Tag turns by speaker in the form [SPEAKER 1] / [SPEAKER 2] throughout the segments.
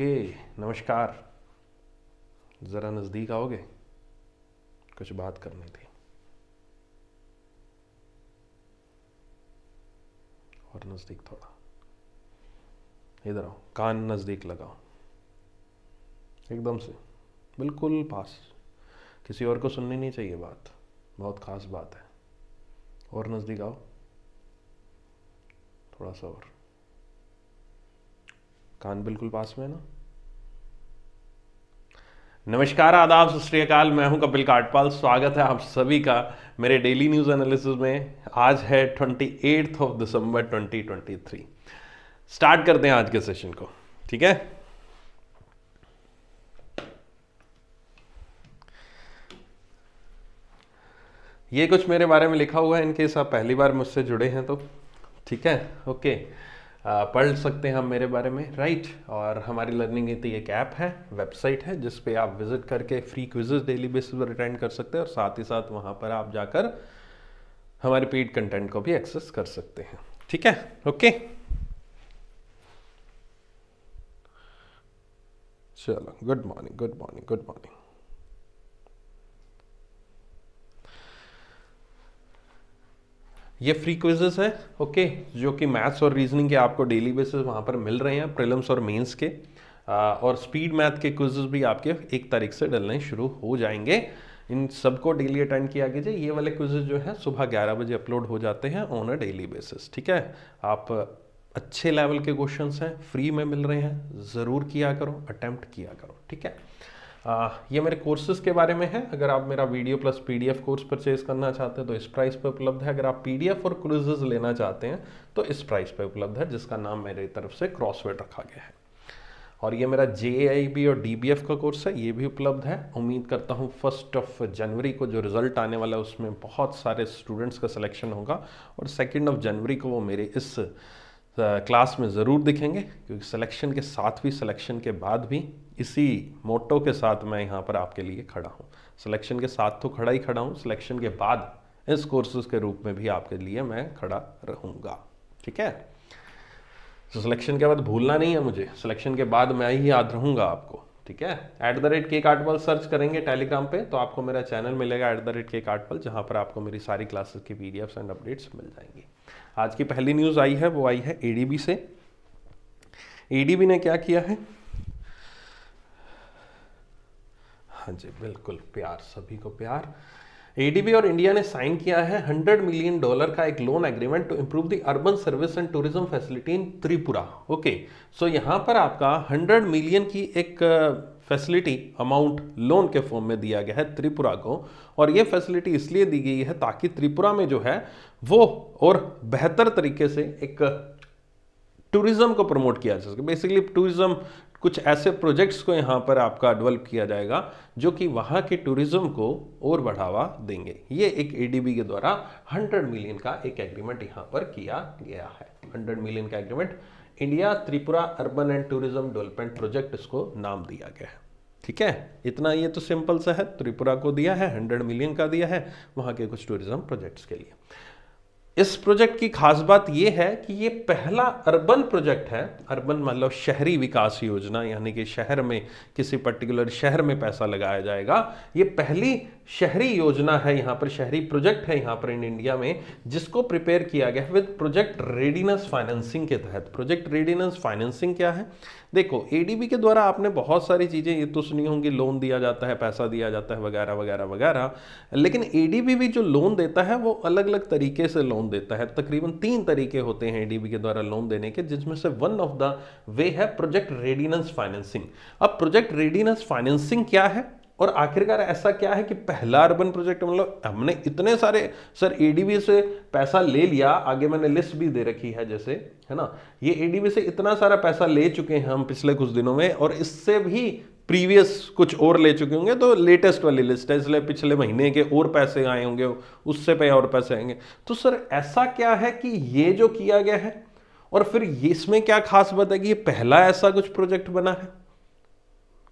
[SPEAKER 1] Okay नमस्कार ज़रा नज़दीक आओगे कुछ बात करनी थी और नज़दीक थोड़ा इधर आओ कान नज़दीक लगाओ एकदम से बिल्कुल पास किसी और को सुननी नहीं चाहिए बात बहुत ख़ास बात है और नज़दीक आओ थोड़ा सा और कान बिल्कुल पास में है ना नमस्कार आदाब सत मैं हूं कपिल काटपाल स्वागत है आप सभी का मेरे डेली न्यूज़ एनालिसिस में आज है twenty eight of December three start करते हैं आज के सेशन को ठीक है ये कुछ मेरे बारे में लिखा हुआ है इनकेस आप पहली बार मुझसे जुड़े हैं तो ठीक है ओके okay. पढ़ सकते हैं हम मेरे बारे में राइट और हमारी लर्निंग नीति एक ऐप तो है वेबसाइट है जिस पे आप विजिट करके फ्री क्विजेज डेली बेसिस पर अटेंड कर सकते हैं और साथ ही साथ वहाँ पर आप जाकर हमारे पेड कंटेंट को भी एक्सेस कर सकते हैं ठीक है ओके चलो good morning good morning good morning ये फ्री क्विजेस है ओके जो कि मैथ्स और रीजनिंग के आपको डेली बेसिस वहाँ पर मिल रहे हैं प्रिलम्स और मेंस के आ, और स्पीड मैथ के क्विजेस भी आपके एक तारीख से डलने शुरू हो जाएंगे इन सबको डेली अटेंड किया कीजिए ये वाले क्विजेज जो है सुबह ग्यारह बजे अपलोड हो जाते हैं ऑन अ डेली बेसिस ठीक है आप अच्छे लेवल के क्वेश्चन हैं फ्री में मिल रहे हैं ज़रूर किया करो अटैम्प्ट किया करो ठीक है आ, ये मेरे कोर्सेज के बारे में है अगर आप मेरा video plus PDF course purchase करना चाहते हैं तो इस प्राइस पर उपलब्ध है अगर आप पीडीएफ और क्रूजेज लेना चाहते हैं तो इस प्राइस पर उपलब्ध है जिसका नाम मेरी तरफ से क्रॉसवेड रखा गया है और ये मेरा जे और डी का कोर्स है ये भी उपलब्ध है उम्मीद करता हूँ फर्स्ट ऑफ जनवरी को जो रिज़ल्ट आने वाला है उसमें बहुत सारे स्टूडेंट्स का सिलेक्शन होगा और सेकेंड ऑफ जनवरी को वो मेरे इस क्लास में ज़रूर दिखेंगे क्योंकि सिलेक्शन के साथ भी सिलेक्शन के बाद भी इसी मोटो के साथ मैं यहाँ पर आपके लिए खड़ा हूँ सिलेक्शन के साथ तो खड़ा ही खड़ा हूँ सिलेक्शन के बाद इस कोर्सेज के रूप में भी आपके लिए मैं खड़ा रहूँगा ठीक है तो सिलेक्शन के बाद भूलना नहीं है मुझे सिलेक्शन के बाद मैं ही याद रहूँगा आपको ठीक है एट द रेट केक आर्टबल सर्च करेंगे टेलीग्राम पे तो आपको मेरा चैनल मिलेगा एट द रेट केक आर्टबल जहाँ पर आपको मेरी सारी क्लासेस की पी एंड अपडेट्स मिल जाएंगी आज की पहली न्यूज़ आई है वो आई है ए से ए ने क्या किया है हाँ जी बिल्कुल प्यार सभी को प्यार एडीबी और इंडिया ने साइन किया है 100 मिलियन डॉलर का एक loan agreement to improve the urban service and tourism facility in Tripura okay so यहाँ पर आपका 100 मिलियन की एक फैसिलिटी अमाउंट लोन के फॉर्म में दिया गया है त्रिपुरा को और ये फैसिलिटी इसलिए दी गई है ताकि त्रिपुरा में जो है वो और बेहतर तरीके से एक टूरिज्म uh, को प्रमोट किया जा सके बेसिकली टूरिज्म कुछ ऐसे प्रोजेक्ट्स को यहाँ पर आपका डेवलप किया जाएगा जो कि वहाँ के टूरिज्म को और बढ़ावा देंगे ये एक एडीबी के द्वारा 100 मिलियन का एक एग्रीमेंट यहाँ पर किया गया है 100 मिलियन का agreement India Tripura urban and tourism development project इसको नाम दिया गया है ठीक है इतना ये तो सिंपल सा है त्रिपुरा को दिया है हंड्रेड मिलियन का दिया है वहाँ के कुछ टूरिज्म प्रोजेक्ट्स के लिए इस प्रोजेक्ट की खास बात यह है कि ये पहला अर्बन प्रोजेक्ट है अर्बन मतलब शहरी विकास योजना यानी कि शहर में किसी पर्टिकुलर शहर में पैसा लगाया जाएगा ये पहली शहरी योजना है यहाँ पर शहरी प्रोजेक्ट है यहाँ पर इन इंडिया में जिसको प्रिपेयर किया गया है विद प्रोजेक्ट रेडीनेस फाइनेंसिंग के तहत प्रोजेक्ट रेडीनेस फाइनेंसिंग क्या है देखो एडीबी के द्वारा आपने बहुत सारी चीज़ें ये तो सुनी होंगी लोन दिया जाता है पैसा दिया जाता है वगैरह वगैरह वगैरह लेकिन एडीबी भी जो लोन देता है वो अलग अलग तरीके से लोन देता है तकरीबन तीन तरीके होते हैं एडीबी के द्वारा लोन देने के जिसमें से वन ऑफ द वे है प्रोजेक्ट रेडीनेस फाइनेंसिंग अब प्रोजेक्ट रेडीनेस फाइनेंसिंग क्या है और आखिरकार ऐसा क्या है कि पहला अर्बन प्रोजेक्ट मतलब हमने इतने सारे सर एडीबी से पैसा ले लिया आगे मैंने लिस्ट भी दे रखी है जैसे है ना ये एडीबी से इतना सारा पैसा ले चुके हैं हम पिछले कुछ दिनों में और इससे भी प्रीवियस कुछ और ले चुके होंगे तो लेटेस्ट वाली लिस्ट है इसलिए पिछले महीने के और पैसे आए होंगे उससे पे और पैसे आएंगे तो सर ऐसा क्या है कि ये जो किया गया है और फिर इसमें क्या खास बात है कि ये पहला ऐसा कुछ प्रोजेक्ट बना है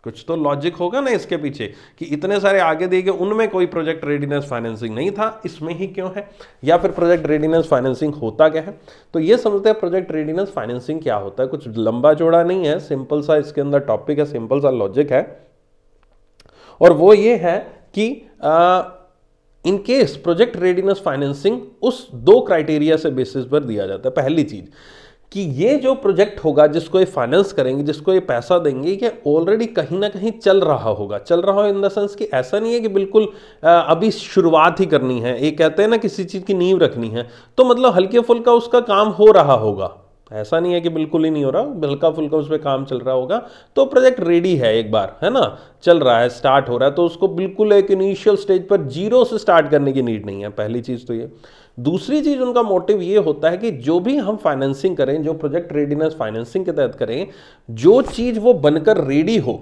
[SPEAKER 1] कुछ तो लॉजिक होगा ना इसके पीछे कि इतने सारे आगे दिए गए उनमें कोई प्रोजेक्ट रेडीनेस फाइनेंसिंग नहीं था इसमें ही क्यों है या फिर प्रोजेक्ट रेडीनेस फाइनेंसिंग होता क्या है तो ये समझते हैं प्रोजेक्ट रेडीनेस फाइनेंसिंग क्या होता है कुछ लंबा जोड़ा नहीं है सिंपल सा इसके अंदर टॉपिक है सिंपल सा लॉजिक है और वो ये है कि ah, in case project readiness financing उस दो क्राइटेरिया से बेसिस पर दिया जाता है पहली चीज़ कि ये जो प्रोजेक्ट होगा जिसको ये फाइनेंस करेंगे जिसको ये पैसा देंगे ये ऑलरेडी कहीं ना कहीं चल रहा होगा चल रहा हो इन द सेंस कि ऐसा नहीं है कि बिल्कुल अभी शुरुआत ही करनी है ये कहते हैं ना किसी चीज़ की नींव रखनी है तो मतलब हल्के फुल्का उसका काम हो रहा होगा ऐसा नहीं है कि बिल्कुल ही नहीं हो रहा हल्का फुल्का उस पर काम चल रहा होगा तो प्रोजेक्ट रेडी है एक बार है ना चल रहा है स्टार्ट हो रहा है तो उसको बिल्कुल एक इनिशियल स्टेज पर जीरो से स्टार्ट करने की नीड नहीं है पहली चीज़ तो ये दूसरी चीज उनका मोटिव ये होता है कि जो भी हम फाइनेंसिंग करें जो प्रोजेक्ट रेडीनेस फाइनेंसिंग के तहत करें जो चीज वो बनकर रेडी हो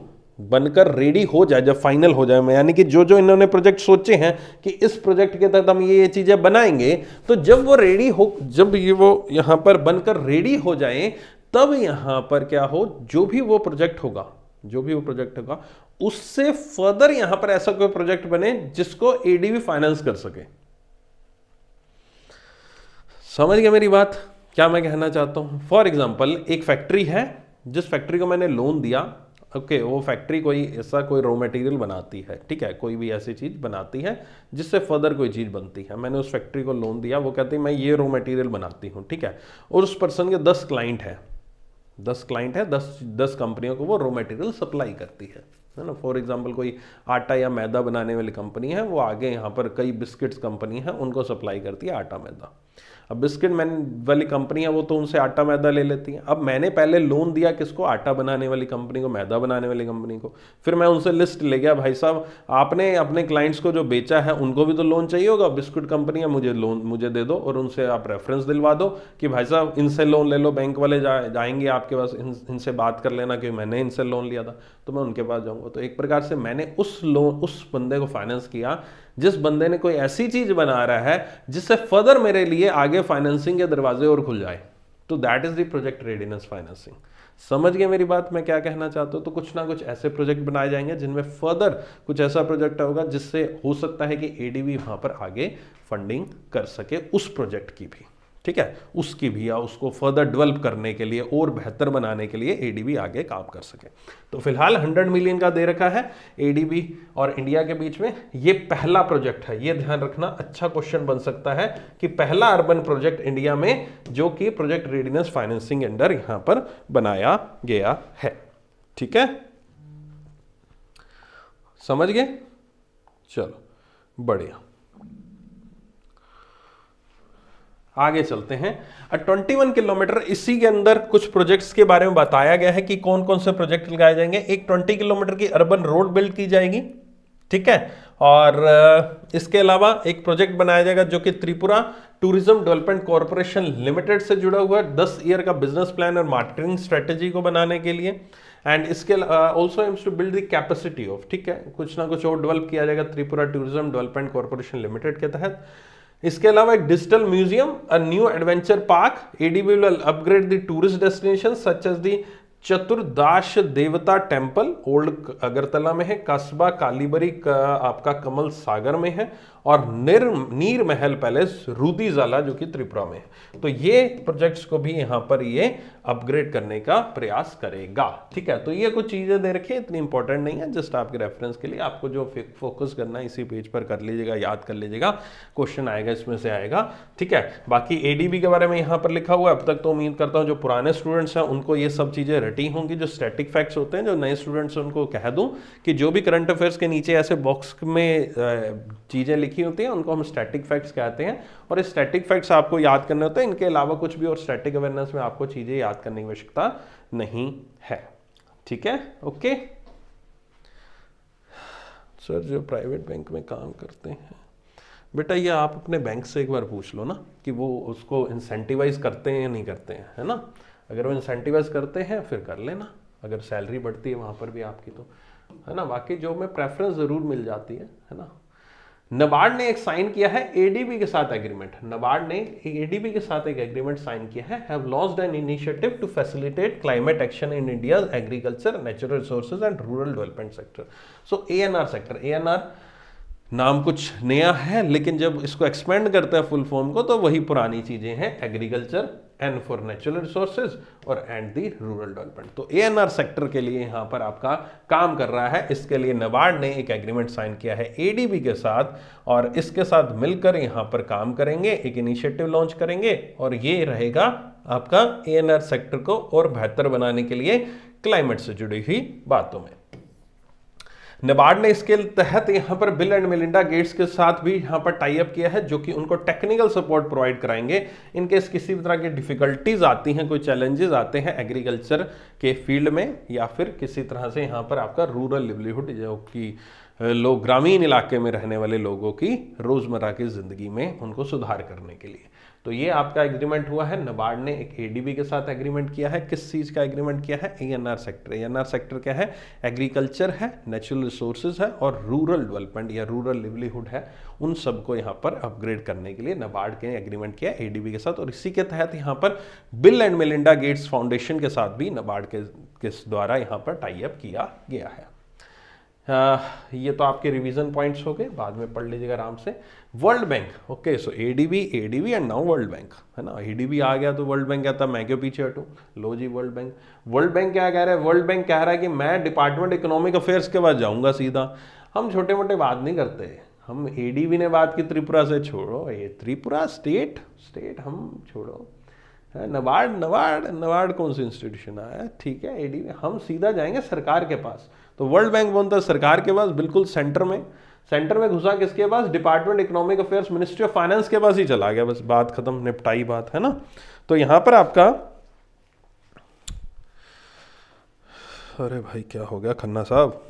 [SPEAKER 1] बनकर रेडी हो जाए जब फाइनल हो जाए यानी कि जो जो इन्होंने प्रोजेक्ट सोचे हैं कि इस प्रोजेक्ट के तहत हम ये ये चीज़ें बनाएंगे तो जब वो रेडी हो जब ये वो यहां पर बनकर रेडी हो जाए तब यहां पर क्या हो जो भी वो प्रोजेक्ट होगा जो भी वो प्रोजेक्ट होगा उससे फर्दर यहां पर ऐसा कोई प्रोजेक्ट बने जिसको एडीवी फाइनेंस कर सके समझ गया मेरी बात क्या मैं कहना चाहता हूँ फॉर एग्जाम्पल एक फैक्ट्री है जिस फैक्ट्री को मैंने लोन दिया ओके okay, वो फैक्ट्री कोई ऐसा कोई रॉ मटेरियल बनाती है ठीक है कोई भी ऐसी चीज़ बनाती है जिससे फर्दर कोई चीज़ बनती है मैंने उस फैक्ट्री को लोन दिया वो कहती है मैं ये रॉ मटेरियल बनाती हूँ ठीक है और उस पर्सन के दस क्लाइंट हैं दस क्लाइंट है दस दस कंपनियों को वो रॉ मटेरियल सप्लाई करती है है ना फॉर एग्जाम्पल कोई आटा या मैदा बनाने वाली कंपनी है वो आगे यहाँ पर कई बिस्किट्स कंपनी है उनको सप्लाई करती है आटा मैदा अब बिस्किट मैन वाली कंपनी है वो तो उनसे आटा मैदा ले लेती हैं अब मैंने पहले लोन दिया किसको आटा बनाने वाली कंपनी को मैदा बनाने वाली कंपनी को फिर मैं उनसे लिस्ट ले गया भाई साहब आपने अपने क्लाइंट्स को जो बेचा है उनको भी तो लोन चाहिए होगा बिस्किट कंपनी है मुझे लोन मुझे दे दो और उनसे आप रेफरेंस दिलवा दो कि भाई साहब इनसे लोन ले लो बैंक वाले जा, जाएंगे आपके पास इन, इनसे बात कर लेना कि मैंने इनसे लोन लिया था तो मैं उनके पास जाऊँगा तो एक प्रकार से मैंने उस लोन उस बंदे को फाइनेंस किया जिस बंदे ने कोई ऐसी चीज बना रहा है जिससे फर्दर मेरे लिए आगे फाइनेंसिंग के दरवाजे और खुल जाए तो that is the project readiness financing समझ गए मेरी बात मैं क्या कहना चाहता हूँ तो कुछ ना कुछ ऐसे प्रोजेक्ट बनाए जाएंगे जिनमें फर्दर कुछ ऐसा प्रोजेक्ट होगा जिससे हो सकता है कि एडीवी वहाँ पर आगे फंडिंग कर सके उस प्रोजेक्ट की भी ठीक है उसकी भी या उसको फर्दर डेवलप करने के लिए और बेहतर बनाने के लिए एडीबी आगे काम कर सके तो फिलहाल 100 मिलियन का दे रखा है एडीबी और इंडिया के बीच में ये पहला प्रोजेक्ट है ये ध्यान रखना अच्छा क्वेश्चन बन सकता है कि पहला अर्बन प्रोजेक्ट इंडिया में जो कि प्रोजेक्ट रेडिनेस फाइनेंसिंग अंडर यहां पर बनाया गया है ठीक है समझ गए चलो बढ़िया आगे चलते हैं और 21 किलोमीटर इसी के अंदर कुछ प्रोजेक्ट्स के बारे में बताया गया है कि कौन कौन से प्रोजेक्ट लगाए जाएंगे एक 20 किलोमीटर की अर्बन रोड बिल्ड की जाएगी ठीक है और इसके अलावा एक प्रोजेक्ट बनाया जाएगा जो कि Tripura tourism development corporation limited से जुड़ा हुआ है दस ईयर का बिजनेस प्लान और मार्केटिंग स्ट्रेटेजी को बनाने के लिए एंड इसके also aims to build the capacity of ठीक है कुछ ना कुछ और डेवलप किया जाएगा Tripura tourism development corporation limited के तहत इसके अलावा एक digital museum a new adventure park ADB will upgrade the tourist destination such as the Chaturdash देवता टेम्पल ओल्ड अगरतला में है कस्बा कालीबरी का आपका कमल सागर में है और निर नीर महल पैलेस रूदी जाला जो कि त्रिपुरा में है तो ये प्रोजेक्ट्स को भी यहाँ पर ये अपग्रेड करने का प्रयास करेगा ठीक है तो ये कुछ चीज़ें दे रखी इतनी इंपॉर्टेंट नहीं है जस्ट आपके रेफरेंस के लिए आपको जो फोकस करना है इसी पेज पर कर लीजिएगा याद कर लीजिएगा क्वेश्चन आएगा इसमें से आएगा ठीक है बाकी एडीबी के बारे में यहाँ पर लिखा हुआ है अब तक तो उम्मीद करता हूँ जो पुराने स्टूडेंट्स हैं उनको ये सब चीज़ें रटी होंगी जो स्टैटिक फैक्ट्स होते हैं जो नए स्टूडेंट्स उनको कह दूँ कि जो भी करंट अफेयर्स के नीचे ऐसे बॉक्स में चीज़ें लिखी होती हैं उनको हम स्टैटिक फैक्ट्स कहते हैं और इस स्टैटिक फैक्ट्स आपको याद करने होते हैं इनके अलावा कुछ भी और स्टैटिक अवेयरनेस में आपको चीज़ें याद करने की आवश्यकता नहीं है ठीक है ओके सर जो प्राइवेट बैंक में काम करते हैं बेटा ये आप अपने बैंक से एक बार पूछ लो ना कि वो उसको इंसेंटिवाइज करते हैं या नहीं करते हैं है ना अगर वो इंसेंटिवाइज करते हैं फिर कर लेना अगर सैलरी बढ़ती है वहाँ पर भी आपकी तो है ना बाकी जॉब में प्रेफरेंस ज़रूर मिल जाती है है ना नबार्ड ने एक साइन किया है एडीबी के साथ एग्रीमेंट नबार्ड ने एडीबी के साथ एक एग्रीमेंट साइन किया है have launched an initiative to facilitate climate action in India agriculture natural resources and rural development sector so ANR sector ANR नाम कुछ नया है लेकिन जब इसको एक्सपेंड करता है फुल फॉर्म को तो वही पुरानी चीज़ें हैं agriculture an for natural resources और एंड दी रूरल डेवलपमेंट तो ए सेक्टर के लिए यहाँ पर आपका काम कर रहा है इसके लिए नबार्ड ने एक एग्रीमेंट साइन किया है एडीबी के साथ और इसके साथ मिलकर यहाँ पर काम करेंगे एक इनिशिएटिव लॉन्च करेंगे और ये रहेगा आपका ए सेक्टर को और बेहतर बनाने के लिए क्लाइमेट से जुड़ी हुई बातों में नबार्ड ने इसके तहत यहाँ पर बिल एंड मिलिंडा गेट्स के साथ भी यहाँ पर टाइप किया है जो कि उनको टेक्निकल सपोर्ट प्रोवाइड कराएंगे इनकेस किसी भी तरह की डिफिकल्टीज आती हैं कोई चैलेंजेस आते हैं एग्रीकल्चर के फील्ड में या फिर किसी तरह से यहाँ पर आपका रूरल लिवलीहुड जो कि लोग ग्रामीण इलाके में रहने वाले लोगों की रोज़मर्रा की ज़िंदगी में उनको सुधार करने के लिए तो ये आपका एग्रीमेंट हुआ है नबार्ड ने एक एडीबी के साथ एग्रीमेंट किया है किस चीज़ का एग्रीमेंट किया है एएनआर सेक्टर एएनआर सेक्टर क्या है एग्रीकल्चर है नेचुरल रिसोर्सेज है और रूरल डेवलपमेंट या रूरल लिवलीहुड है उन सबको यहाँ पर अपग्रेड करने के लिए नबार्ड के एग्रीमेंट किया एडीबी के साथ और इसी के तहत यहाँ पर Bill and Melinda Gates foundation के साथ भी नबार्ड के, द्वारा यहाँ पर टाई अप किया गया है हाँ, ये तो आपके रिवीजन पॉइंट्स हो गए बाद में पढ़ लीजिएगा आराम से World Bank okay so A D B A D B and now World Bank है ना ए डी बी आ गया तो वर्ल्ड बैंक था मैं क्यों पीछे हटूँ लो जी वर्ल्ड बैंक वर्ल्ड बैंक क्या कह रहा है वर्ल्ड बैंक कह रहा है कि मैं डिपार्टमेंट इकोनॉमिक अफेयर्स के पास जाऊँगा सीधा हम छोटे मोटे बात नहीं करते हम ए डी बी ने बात की त्रिपुरा से छोड़ो ये त्रिपुरा स्टेट स्टेट हम छोड़ो नवाड नवाड नवाड कौन सी इंस्टीट्यूशन आया ठीक है ए डी बी हम सीधा जाएंगे सरकार के पास तो वर्ल्ड बैंक बनता है सरकार के पास बिल्कुल सेंटर में सेंटर में घुसा किसके पास department economic affairs ministry of finance के पास ही चला गया बस बात खत्म निपटाई बात है ना तो यहाँ पर आपका अरे भाई क्या हो गया खन्ना साहब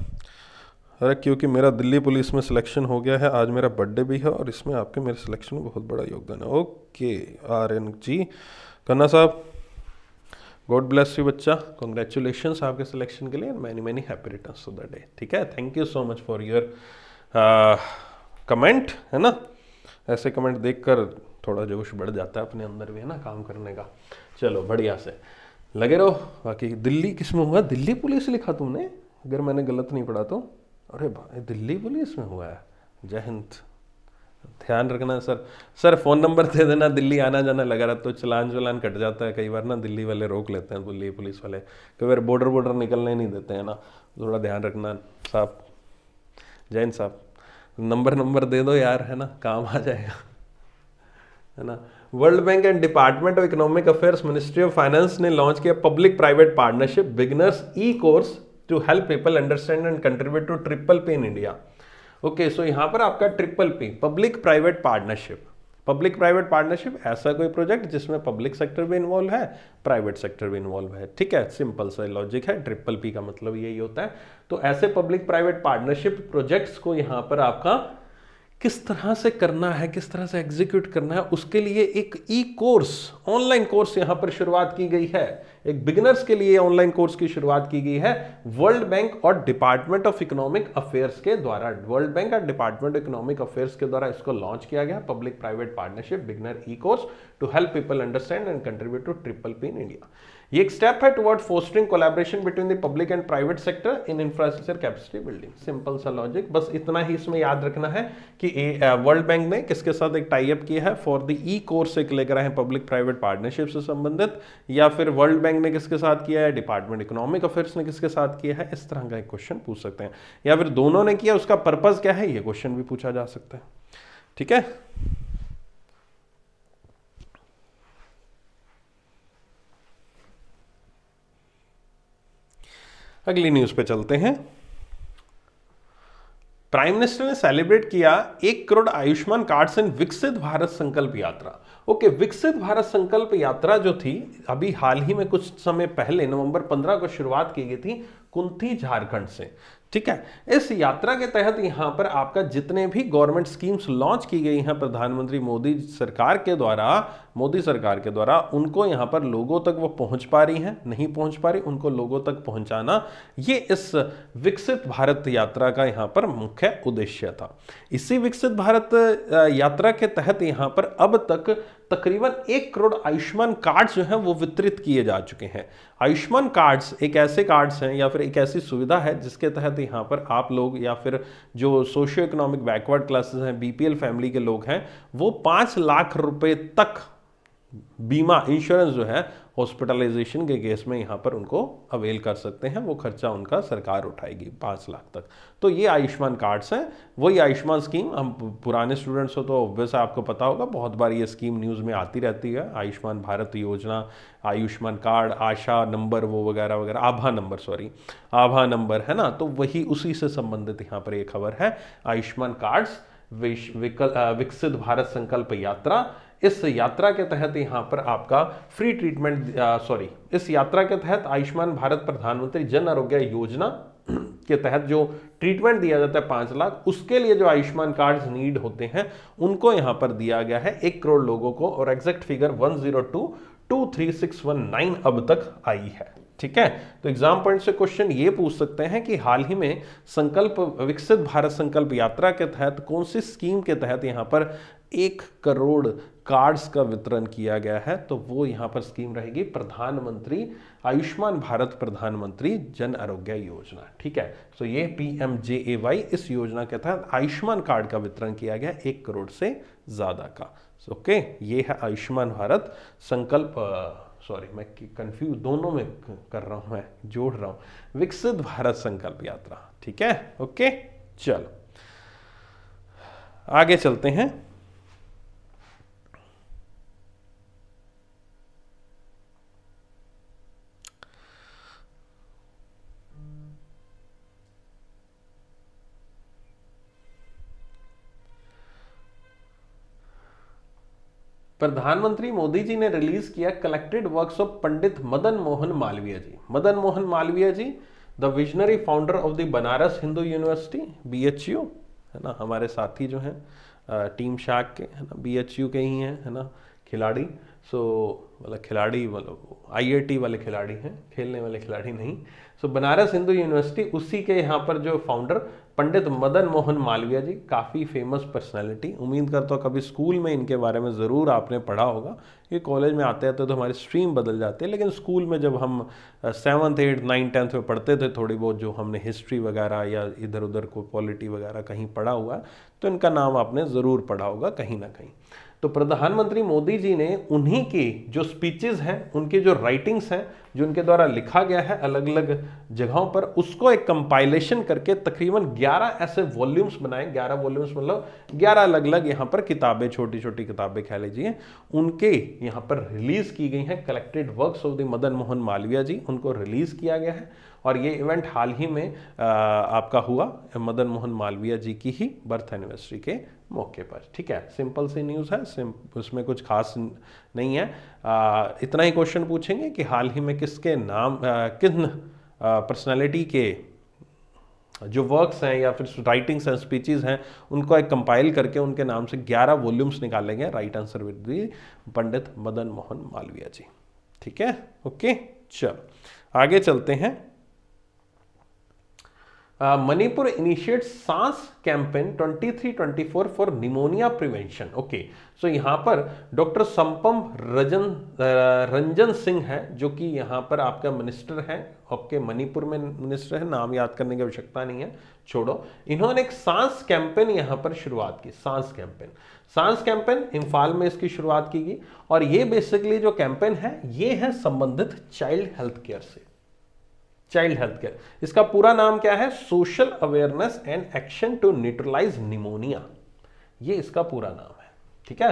[SPEAKER 1] अरे क्योंकि मेरा दिल्ली पुलिस में सिलेक्शन हो गया है आज मेरा बर्थडे भी है और इसमें आपके मेरे सिलेक्शन में बहुत बड़ा योगदान है okay R N G Khanna साहब गॉड ब्लेस यू बच्चा कॉन्ग्रेचुलेशन आपके सिलेक्शन के लिए many many happy return of the day ठीक है thank you so much for your comment है ना ऐसे कमेंट देख कर थोड़ा जोश बढ़ जाता है अपने अंदर भी है ना काम करने का चलो बढ़िया से लगे रहो बाकी दिल्ली किस में हुआ दिल्ली पुलिस लिखा तुमने अगर मैंने गलत नहीं पढ़ा तो अरे भाई दिल्ली पुलिस में हुआ है जय हिंद ध्यान रखना सर सर फ़ोन नंबर दे देना दिल्ली आना जाना लगा रहा तो चलान चलान कट जाता है कई बार ना दिल्ली वाले रोक लेते हैं दिल्ली पुलिस वाले कई बार बॉर्डर बॉर्डर निकलने नहीं देते हैं ना थोड़ा ध्यान रखना साहब जैन साहब नंबर नंबर दे दो यार है ना काम आ जाएगा है ना World Bank and department of economic affairs ministry of finance ने लॉन्च किया public private partnership beginners E course to help people understand and contribute to triple P in India okay so यहाँ पर आपका triple P public private partnership public private partnership ऐसा कोई project जिसमें public sector भी involve है private sector भी involve है ठीक है सिंपल सा लॉजिक है ट्रिपल पी का मतलब यही होता है तो ऐसे पब्लिक प्राइवेट पार्टनरशिप प्रोजेक्ट्स को यहाँ पर आपका किस तरह से करना है किस तरह से एग्जीक्यूट करना है उसके लिए एक ई कोर्स ऑनलाइन कोर्स यहां पर शुरुआत की गई है एक बिगिनर्स के लिए ऑनलाइन कोर्स की शुरुआत की गई है वर्ल्ड बैंक और डिपार्टमेंट ऑफ इकोनॉमिक अफेयर्स के द्वारा वर्ल्ड बैंक और डिपार्टमेंट ऑफ इकोनॉमिक अफेयर्स के द्वारा इसको लॉन्च किया गया public private partnership beginner E course to help people understand and contribute to triple P in India ये एक स्टेप है toward fostering collaboration between the public and private sector in infrastructure capacity building simple सा logic बस इतना ही इसमें याद रखना है कि वर्ल्ड बैंक ने किसके साथ एक टाइप किया है फॉर द ई कोर्स एक लेकर आए पब्लिक प्राइवेट पार्टनरशिप से संबंधित या फिर वर्ल्ड बैंक ने किसके साथ किया है डिपार्टमेंट इकोनॉमिक अफेयर्स ने किसके साथ किया है इस तरह का एक क्वेश्चन पूछ सकते हैं या फिर दोनों ने किया उसका पर्पज क्या है ये क्वेश्चन भी पूछा जा सकता है ठीक है अगली न्यूज़ पे चलते हैं प्राइम मिनिस्टर ने सेलिब्रेट किया एक करोड़ आयुष्मान कार्ड से विकसित भारत संकल्प यात्रा ओके विकसित भारत संकल्प यात्रा जो थी अभी हाल ही में कुछ समय पहले नवंबर 15 को शुरुआत की गई थी कुंती झारखंड से ठीक है इस यात्रा के तहत यहां पर आपका जितने भी गवर्नमेंट स्कीम्स लॉन्च की गई हैं प्रधानमंत्री मोदी सरकार के द्वारा मोदी सरकार के द्वारा उनको यहाँ पर लोगों तक वो पहुँच पा रही हैं नहीं पहुँच पा रही उनको लोगों तक पहुँचाना ये इस विकसित भारत यात्रा का यहाँ पर मुख्य उद्देश्य था इसी विकसित भारत यात्रा के तहत यहाँ पर अब तक तकरीबन एक करोड़ आयुष्मान कार्ड्स जो हैं वो वितरित किए जा चुके हैं आयुष्मान कार्ड्स एक ऐसे कार्ड्स हैं या फिर एक ऐसी सुविधा है जिसके तहत यहाँ पर आप लोग या फिर जो सोशियो इकोनॉमिक बैकवर्ड क्लासेस हैं बीपीएल फैमिली के लोग हैं वो पाँच लाख रुपए तक बीमा इंश्योरेंस जो है हॉस्पिटलाइजेशन के केस में यहाँ पर उनको अवेल कर सकते हैं वो खर्चा उनका सरकार उठाएगी पाँच लाख तक तो ये आयुष्मान कार्ड्स हैं वही आयुष्मान स्कीम हम पुराने स्टूडेंट्स हो तो ऑब्वियस आपको पता होगा बहुत बार ये स्कीम न्यूज़ में आती रहती है आयुष्मान भारत योजना आयुष्मान कार्ड आशा नंबर वो वगैरह वगैरह आभा नंबर सॉरी आभा नंबर है ना तो वही उसी से संबंधित यहाँ पर ये खबर है आयुष्मान कार्ड्स विकल विकसित भारत संकल्प यात्रा इस यात्रा के तहत यहाँ पर आपका फ्री ट्रीटमेंट सॉरी इस यात्रा के तहत आयुष्मान भारत प्रधानमंत्री जन आरोग्य योजना के तहत जो ट्रीटमेंट दिया जाता है पांच लाख उसके लिए जो आयुष्मान कार्ड्स नीड होते हैं उनको यहाँ पर दिया गया है एक करोड़ लोगों को और exact figure one zero two two three six one nine अब तक आई है ठीक है तो एग्जाम पॉइंट से क्वेश्चन ये पूछ सकते हैं कि हाल ही में संकल्प विकसित भारत संकल्प यात्रा के तहत कौन सी स्कीम के तहत यहाँ पर एक करोड़ कार्ड्स का वितरण किया गया है तो वो यहाँ पर स्कीम रहेगी प्रधानमंत्री आयुष्मान भारत प्रधानमंत्री जन आरोग्य योजना ठीक है सो ये P M J A Y इस योजना के तहत आयुष्मान कार्ड का वितरण किया गया एक करोड़ से ज़्यादा का सो ओके ये है आयुष्मान भारत संकल्प सॉरी मैं कंफ्यूज दोनों में कर रहा हूँ मैं जोड़ रहा हूँ विकसित भारत संकल्प यात्रा ठीक है ओके चलो आगे चलते हैं प्रधानमंत्री मोदी जी ने रिलीज किया collected works of Pandit Madan Mohan Malaviya ji Madan Mohan Malaviya ji the visionary founder of the Banaras Hindu university B H U है ना हमारे साथी जो हैं टीम शाक के है ना बी एच यू के ही हैं है ना खिलाड़ी सो मतलब खिलाड़ी मतलब आईआईटी वाले खिलाड़ी हैं खेलने वाले खिलाड़ी नहीं सो बनारस हिंदू यूनिवर्सिटी उसी के यहाँ पर जो फाउंडर पंडित मदन मोहन मालवीय जी काफ़ी फेमस पर्सनालिटी उम्मीद करता हूँ कभी स्कूल में इनके बारे में ज़रूर आपने पढ़ा होगा ये कॉलेज में आते आते तो हमारी स्ट्रीम बदल जाती है लेकिन स्कूल में जब हम सेवन्थ एट्थ नाइन्थ टेंथ में पढ़ते थे थोड़ी बहुत जो हमने हिस्ट्री वगैरह या इधर उधर को पॉलिटी वगैरह कहीं पढ़ा हुआ तो इनका नाम आपने ज़रूर पढ़ा होगा कहीं ना कहीं तो प्रधानमंत्री मोदी जी ने उन्हीं की जो स्पीचेस हैं उनके जो राइटिंग्स हैं जो उनके द्वारा लिखा गया है अलग अलग जगहों पर उसको एक कंपाइलेशन करके तकरीबन 11 ऐसे वॉल्यूम्स बनाए 11 वॉल्यूम्स मतलब 11 अलग अलग यहाँ पर किताबें छोटी छोटी किताबें कह लीजिए उनके यहाँ पर रिलीज की गई हैं collected works of the Madan Mohan Malaviya ji उनको रिलीज किया गया है और ये इवेंट हाल ही में आपका हुआ मदन मोहन मालवीय जी की ही बर्थ एनिवर्सरी के मौके पर ठीक है सिंपल सी न्यूज़ है उसमें कुछ खास नहीं है इतना ही क्वेश्चन पूछेंगे कि हाल ही में किसके नाम किन पर्सनालिटी के जो वर्क्स हैं या फिर राइटिंग्स हैं स्पीचेस हैं उनको एक कंपाइल करके उनके नाम से 11 वॉल्यूम्स निकालेंगे right answer with the Pandit Madan Mohan Malaviya ji ठीक है ओके चलो आगे चलते हैं Manipur initiate SAANS campaign 23-24 for pneumonia prevention okay so यहाँ पर डॉक्टर संपम रजन रंजन सिंह है जो कि यहाँ पर आपका मिनिस्टर है आपके मणिपुर में मिनिस्टर है नाम याद करने की आवश्यकता नहीं है छोड़ो इन्होंने एक सांस कैंपेन यहाँ पर शुरुआत की सांस कैंपेन सांस कैंपेन इम्फाल में इसकी शुरुआत की गई और ये बेसिकली जो कैंपेन है ये है संबंधित चाइल्ड हेल्थ केयर से चाइल्ड हेल्थ केयर इसका पूरा नाम क्या है social awareness and action to neutralise pneumonia ये इसका पूरा नाम है ठीक है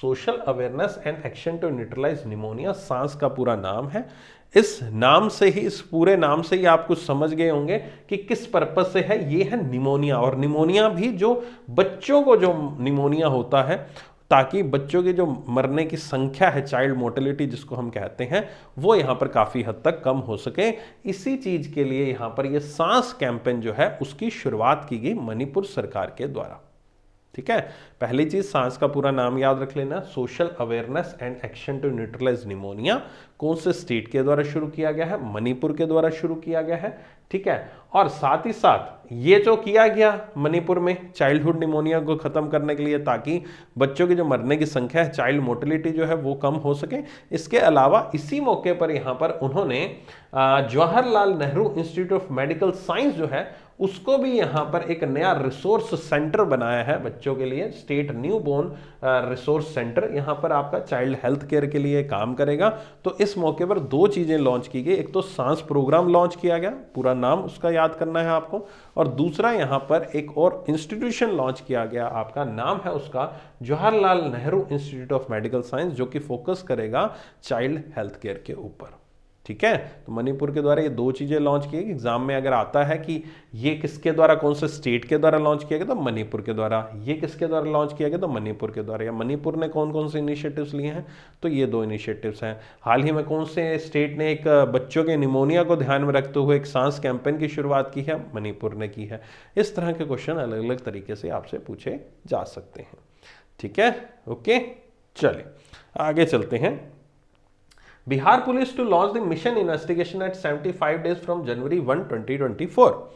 [SPEAKER 1] social awareness and action to neutralise pneumonia SAANS का पूरा नाम है इस नाम से ही इस पूरे नाम से ही आप कुछ समझ गए होंगे कि किस पर्पज से है ये है निमोनिया और निमोनिया भी जो बच्चों को जो निमोनिया होता है ताकि बच्चों के जो मरने की संख्या है चाइल्ड मोर्टेलिटी जिसको हम कहते हैं वो यहाँ पर काफ़ी हद तक कम हो सके इसी चीज़ के लिए यहाँ पर ये सांस कैंपेन जो है उसकी शुरुआत की गई मणिपुर सरकार के द्वारा ठीक है पहली चीज सांस का पूरा नाम याद रख लेना social awareness and action to neutralise pneumonia कौन से स्टेट के द्वारा शुरू किया गया है मणिपुर के द्वारा शुरू किया गया है ठीक है और साथ ही साथ ये जो किया गया मणिपुर में चाइल्डहुड निमोनिया को खत्म करने के लिए ताकि बच्चों की जो मरने की संख्या है चाइल्ड मोर्टिलिटी जो है वो कम हो सके इसके अलावा इसी मौके पर यहाँ पर उन्होंने Jawaharlal Nehru institute of medical science जो है उसको भी यहाँ पर एक नया रिसोर्स सेंटर बनाया है बच्चों के लिए state newborn resource centre यहाँ पर आपका चाइल्ड हेल्थ केयर के लिए काम करेगा तो इस मौके पर दो चीज़ें लॉन्च की गई एक तो सांस प्रोग्राम लॉन्च किया गया पूरा नाम उसका याद करना है आपको और दूसरा यहाँ पर एक और इंस्टीट्यूशन लॉन्च किया गया आपका नाम है उसका Jawaharlal Nehru institute of medical science जो कि फोकस करेगा चाइल्ड हेल्थ केयर के ऊपर ठीक है तो मणिपुर के द्वारा ये दो चीज़ें लॉन्च की गई एग्जाम में अगर आता है कि ये किसके द्वारा कौन से स्टेट के द्वारा लॉन्च किया गया तो मणिपुर के द्वारा ये किसके द्वारा लॉन्च किया गया तो मणिपुर के द्वारा या मणिपुर ने कौन कौन से इनिशिएटिव्स लिए हैं तो ये दो इनिशिएटिव्स हैं हाल ही में कौन से स्टेट ने एक बच्चों के निमोनिया को ध्यान में रखते हुए एक सांस कैंपेन की शुरुआत की है मणिपुर ने की है इस तरह के क्वेश्चन अलग अलग तरीके से आपसे पूछे जा सकते हैं ठीक है ओके चलिए आगे चलते हैं Bihar police to launch the mission investigation at 75 from January one 1, 2024. For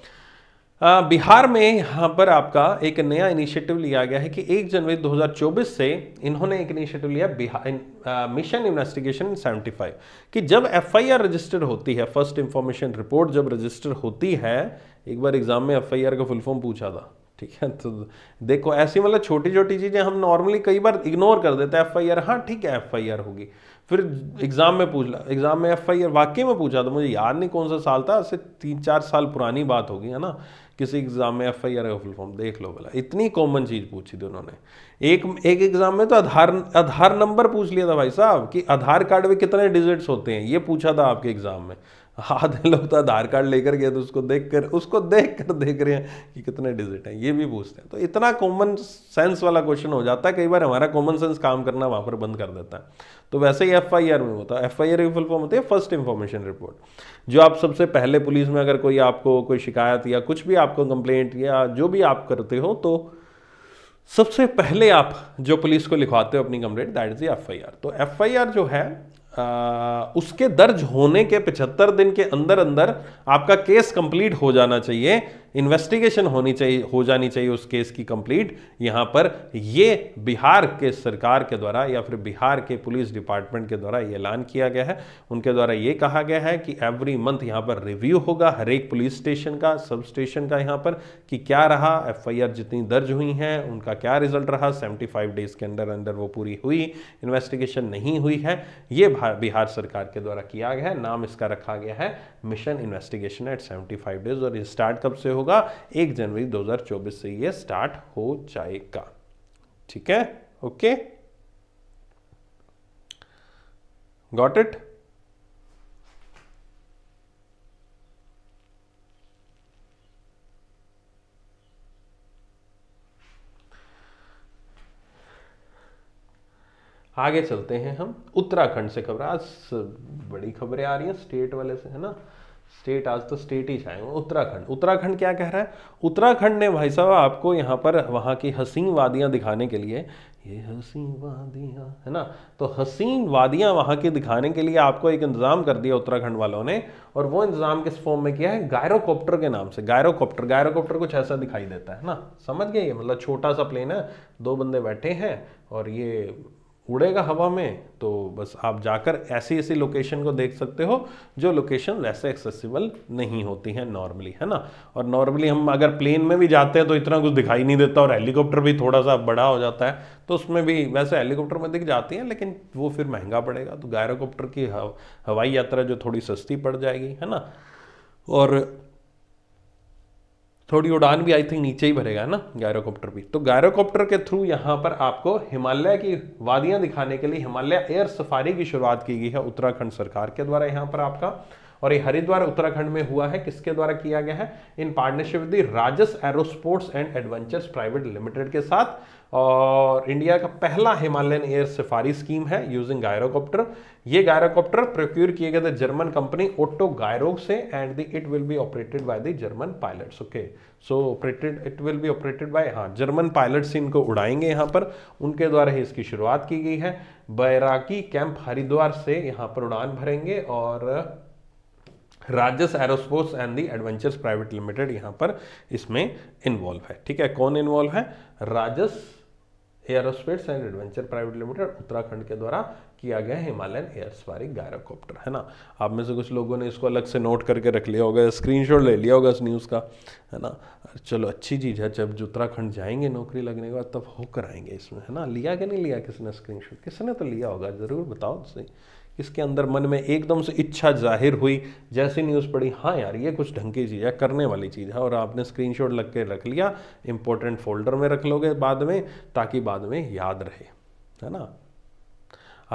[SPEAKER 1] Bihar में यहाँ पर आपका एक नया इनिशिएटिव लिया गया है कि 1 जनवरी 2024 से इन्होंने एक इनिशिएटिव लिया बिहार मिशन इन्वेस्टिगेशन 75 कि जब एफआईआर रजिस्टर होती है फर्स्ट इंफॉर्मेशन रिपोर्ट जब रजिस्टर होती है एक बार एग्जाम में एफआईआर का फुल फॉर्म पूछा था ठीक है तो देखो ऐसी मतलब छोटी छोटी चीज़ें हम नॉर्मली कई बार इग्नोर कर देते हैं एफ आई आर हाँ ठीक है एफ आई आर होगी फिर एग्ज़ाम में पूछ ला एग्ज़ाम में एफ आई आर वाकई में पूछा तो मुझे याद नहीं कौन सा साल था ऐसे तीन चार साल पुरानी बात होगी है ना किसी एग्ज़ाम में F I R full form देख लो बोला इतनी कॉमन चीज़ पूछी थी उन्होंने एक एक एग्ज़ाम में तो आधार आधार नंबर पूछ लिया था भाई साहब कि आधार कार्ड में कितने डिजिट्स होते हैं ये पूछा था आपके एग्ज़ाम में हाथ हिलौता तो आधार कार्ड लेकर गया तो उसको देख कर उसको देख कर देख रहे हैं कि कितने डिजिट हैं ये भी पूछते हैं तो इतना कॉमन सेंस वाला क्वेश्चन हो जाता है कई बार हमारा कॉमन सेंस काम करना वहाँ पर बंद कर देता है तो वैसे ही एफ आई आर में होता है एफ आई आर की फुल फॉर्म होती है फर्स्ट इन्फॉर्मेशन रिपोर्ट जो आप सबसे पहले पुलिस में अगर कोई आपको कोई शिकायत या कुछ भी आपको कंप्लेंट या जो भी आप करते हो तो सबसे पहले आप जो पुलिस को लिखवाते हो अपनी complaint that is F I R तो एफ आई आर जो है उसके दर्ज होने के 75 दिन के अंदर अंदर आपका केस कंप्लीट हो जाना चाहिए इन्वेस्टिगेशन होनी चाहिए हो जानी चाहिए उस केस की कंप्लीट यहाँ पर ये बिहार के सरकार के द्वारा या फिर बिहार के पुलिस डिपार्टमेंट के द्वारा ये ऐलान किया गया है उनके द्वारा ये कहा गया है कि एवरी मंथ यहाँ पर रिव्यू होगा हर एक पुलिस स्टेशन का सब स्टेशन का यहाँ पर कि क्या रहा एफ जितनी दर्ज हुई हैं उनका क्या रिजल्ट रहा सेवेंटी डेज के अंदर अंदर वो पूरी हुई इन्वेस्टिगेशन नहीं हुई है ये बिहार सरकार के द्वारा किया गया है नाम इसका रखा गया है मिशन इन्वेस्टिगेशन एट 75 डेज और ये स्टार्ट कब से होगा 1 जनवरी 2024 से ये स्टार्ट हो जाएगा ठीक है ओके गॉट इट आगे चलते हैं हम उत्तराखंड से खबर आज बड़ी खबरें आ रही हैं स्टेट वाले से है ना स्टेट आज तो स्टेट ही छाए उत्तराखंड उत्तराखंड क्या कह रहा है उत्तराखंड ने भाई साहब आपको यहाँ पर वहाँ की हसीन वादियाँ दिखाने के लिए ये हसीन वादियाँ है ना तो हसीन वादियाँ वहाँ की दिखाने के लिए आपको एक इंतज़ाम कर दिया उत्तराखंड वालों ने और वो इंतज़ाम किस फॉर्म में किया है गायरोकॉप्टर के नाम से गायरोकॉप्टर गायरोकॉप्टर कुछ ऐसा दिखाई देता है ना समझ गए मतलब छोटा सा प्लेन है दो बंदे बैठे हैं और ये उड़ेगा हवा में तो बस आप जाकर ऐसी ऐसी लोकेशन को देख सकते हो जो लोकेशन वैसे एक्सेसिबल नहीं होती हैं नॉर्मली है ना और नॉर्मली हम अगर प्लेन में भी जाते हैं तो इतना कुछ दिखाई नहीं देता और हेलीकॉप्टर भी थोड़ा सा बड़ा हो जाता है तो उसमें भी वैसे हेलीकॉप्टर में दिख जाती हैं लेकिन वो फिर महंगा पड़ेगा तो गायरोकॉप्टर की हवाई यात्रा जो थोड़ी सस्ती पड़ जाएगी है ना और थोड़ी उड़ान भी आई थिंक नीचे ही भरेगा ना गायरोकॉप्टर भी तो गायरोकॉप्टर के थ्रू यहाँ पर आपको हिमालय की वादियाँ दिखाने के लिए हिमालय एयर सफारी की शुरुआत की गई है उत्तराखंड सरकार के द्वारा यहाँ पर आपका और ये हरिद्वार उत्तराखंड में हुआ है किसके द्वारा किया गया है इन partnership the Rajas Aerosports and Adventures Private Limited के साथ और इंडिया का पहला हिमालयन एयर सफारी स्कीम है यूजिंग गायरोकॉप्टर ये गायरोकॉप्टर प्रोक्योर किए गए थे जर्मन कंपनी ओटो गायरो से and the it will be operated by the German pilots okay so operated it will be operated by हाँ German pilots इनको उड़ाएंगे यहाँ पर उनके द्वारा ही इसकी शुरुआत की गई है बैराकी कैंप हरिद्वार से यहाँ पर उड़ान भरेंगे और Rajas Aerosports and the Adventures Private Limited यहाँ पर इसमें इन्वॉल्व है ठीक है कौन इन्वॉल्व है Rajas Aerospace and Adventure Private Limited Uttarakhand के द्वारा किया गया हिमालयन एयर सवारी गायरोकॉप्टर है ना आप में से कुछ लोगों ने इसको अलग से नोट करके रख लिया होगा स्क्रीनशॉट ले लिया होगा इस न्यूज़ का है ना चलो अच्छी चीज़ है जब उत्तराखंड जाएंगे नौकरी लगने के बाद तब होकर आएंगे इसमें है ना लिया कि नहीं लिया किसी किसने किसी किसने तो लिया होगा ज़रूर बताओ सही इसके अंदर मन में एकदम से इच्छा जाहिर हुई जैसी न्यूज़ पढ़ी हाँ यार ये कुछ ढंग की चीज़ है करने वाली चीज़ है और आपने स्क्रीनशॉट लग के रख लिया इंपॉर्टेंट फोल्डर में रख लोगे बाद में ताकि बाद में याद रहे है ना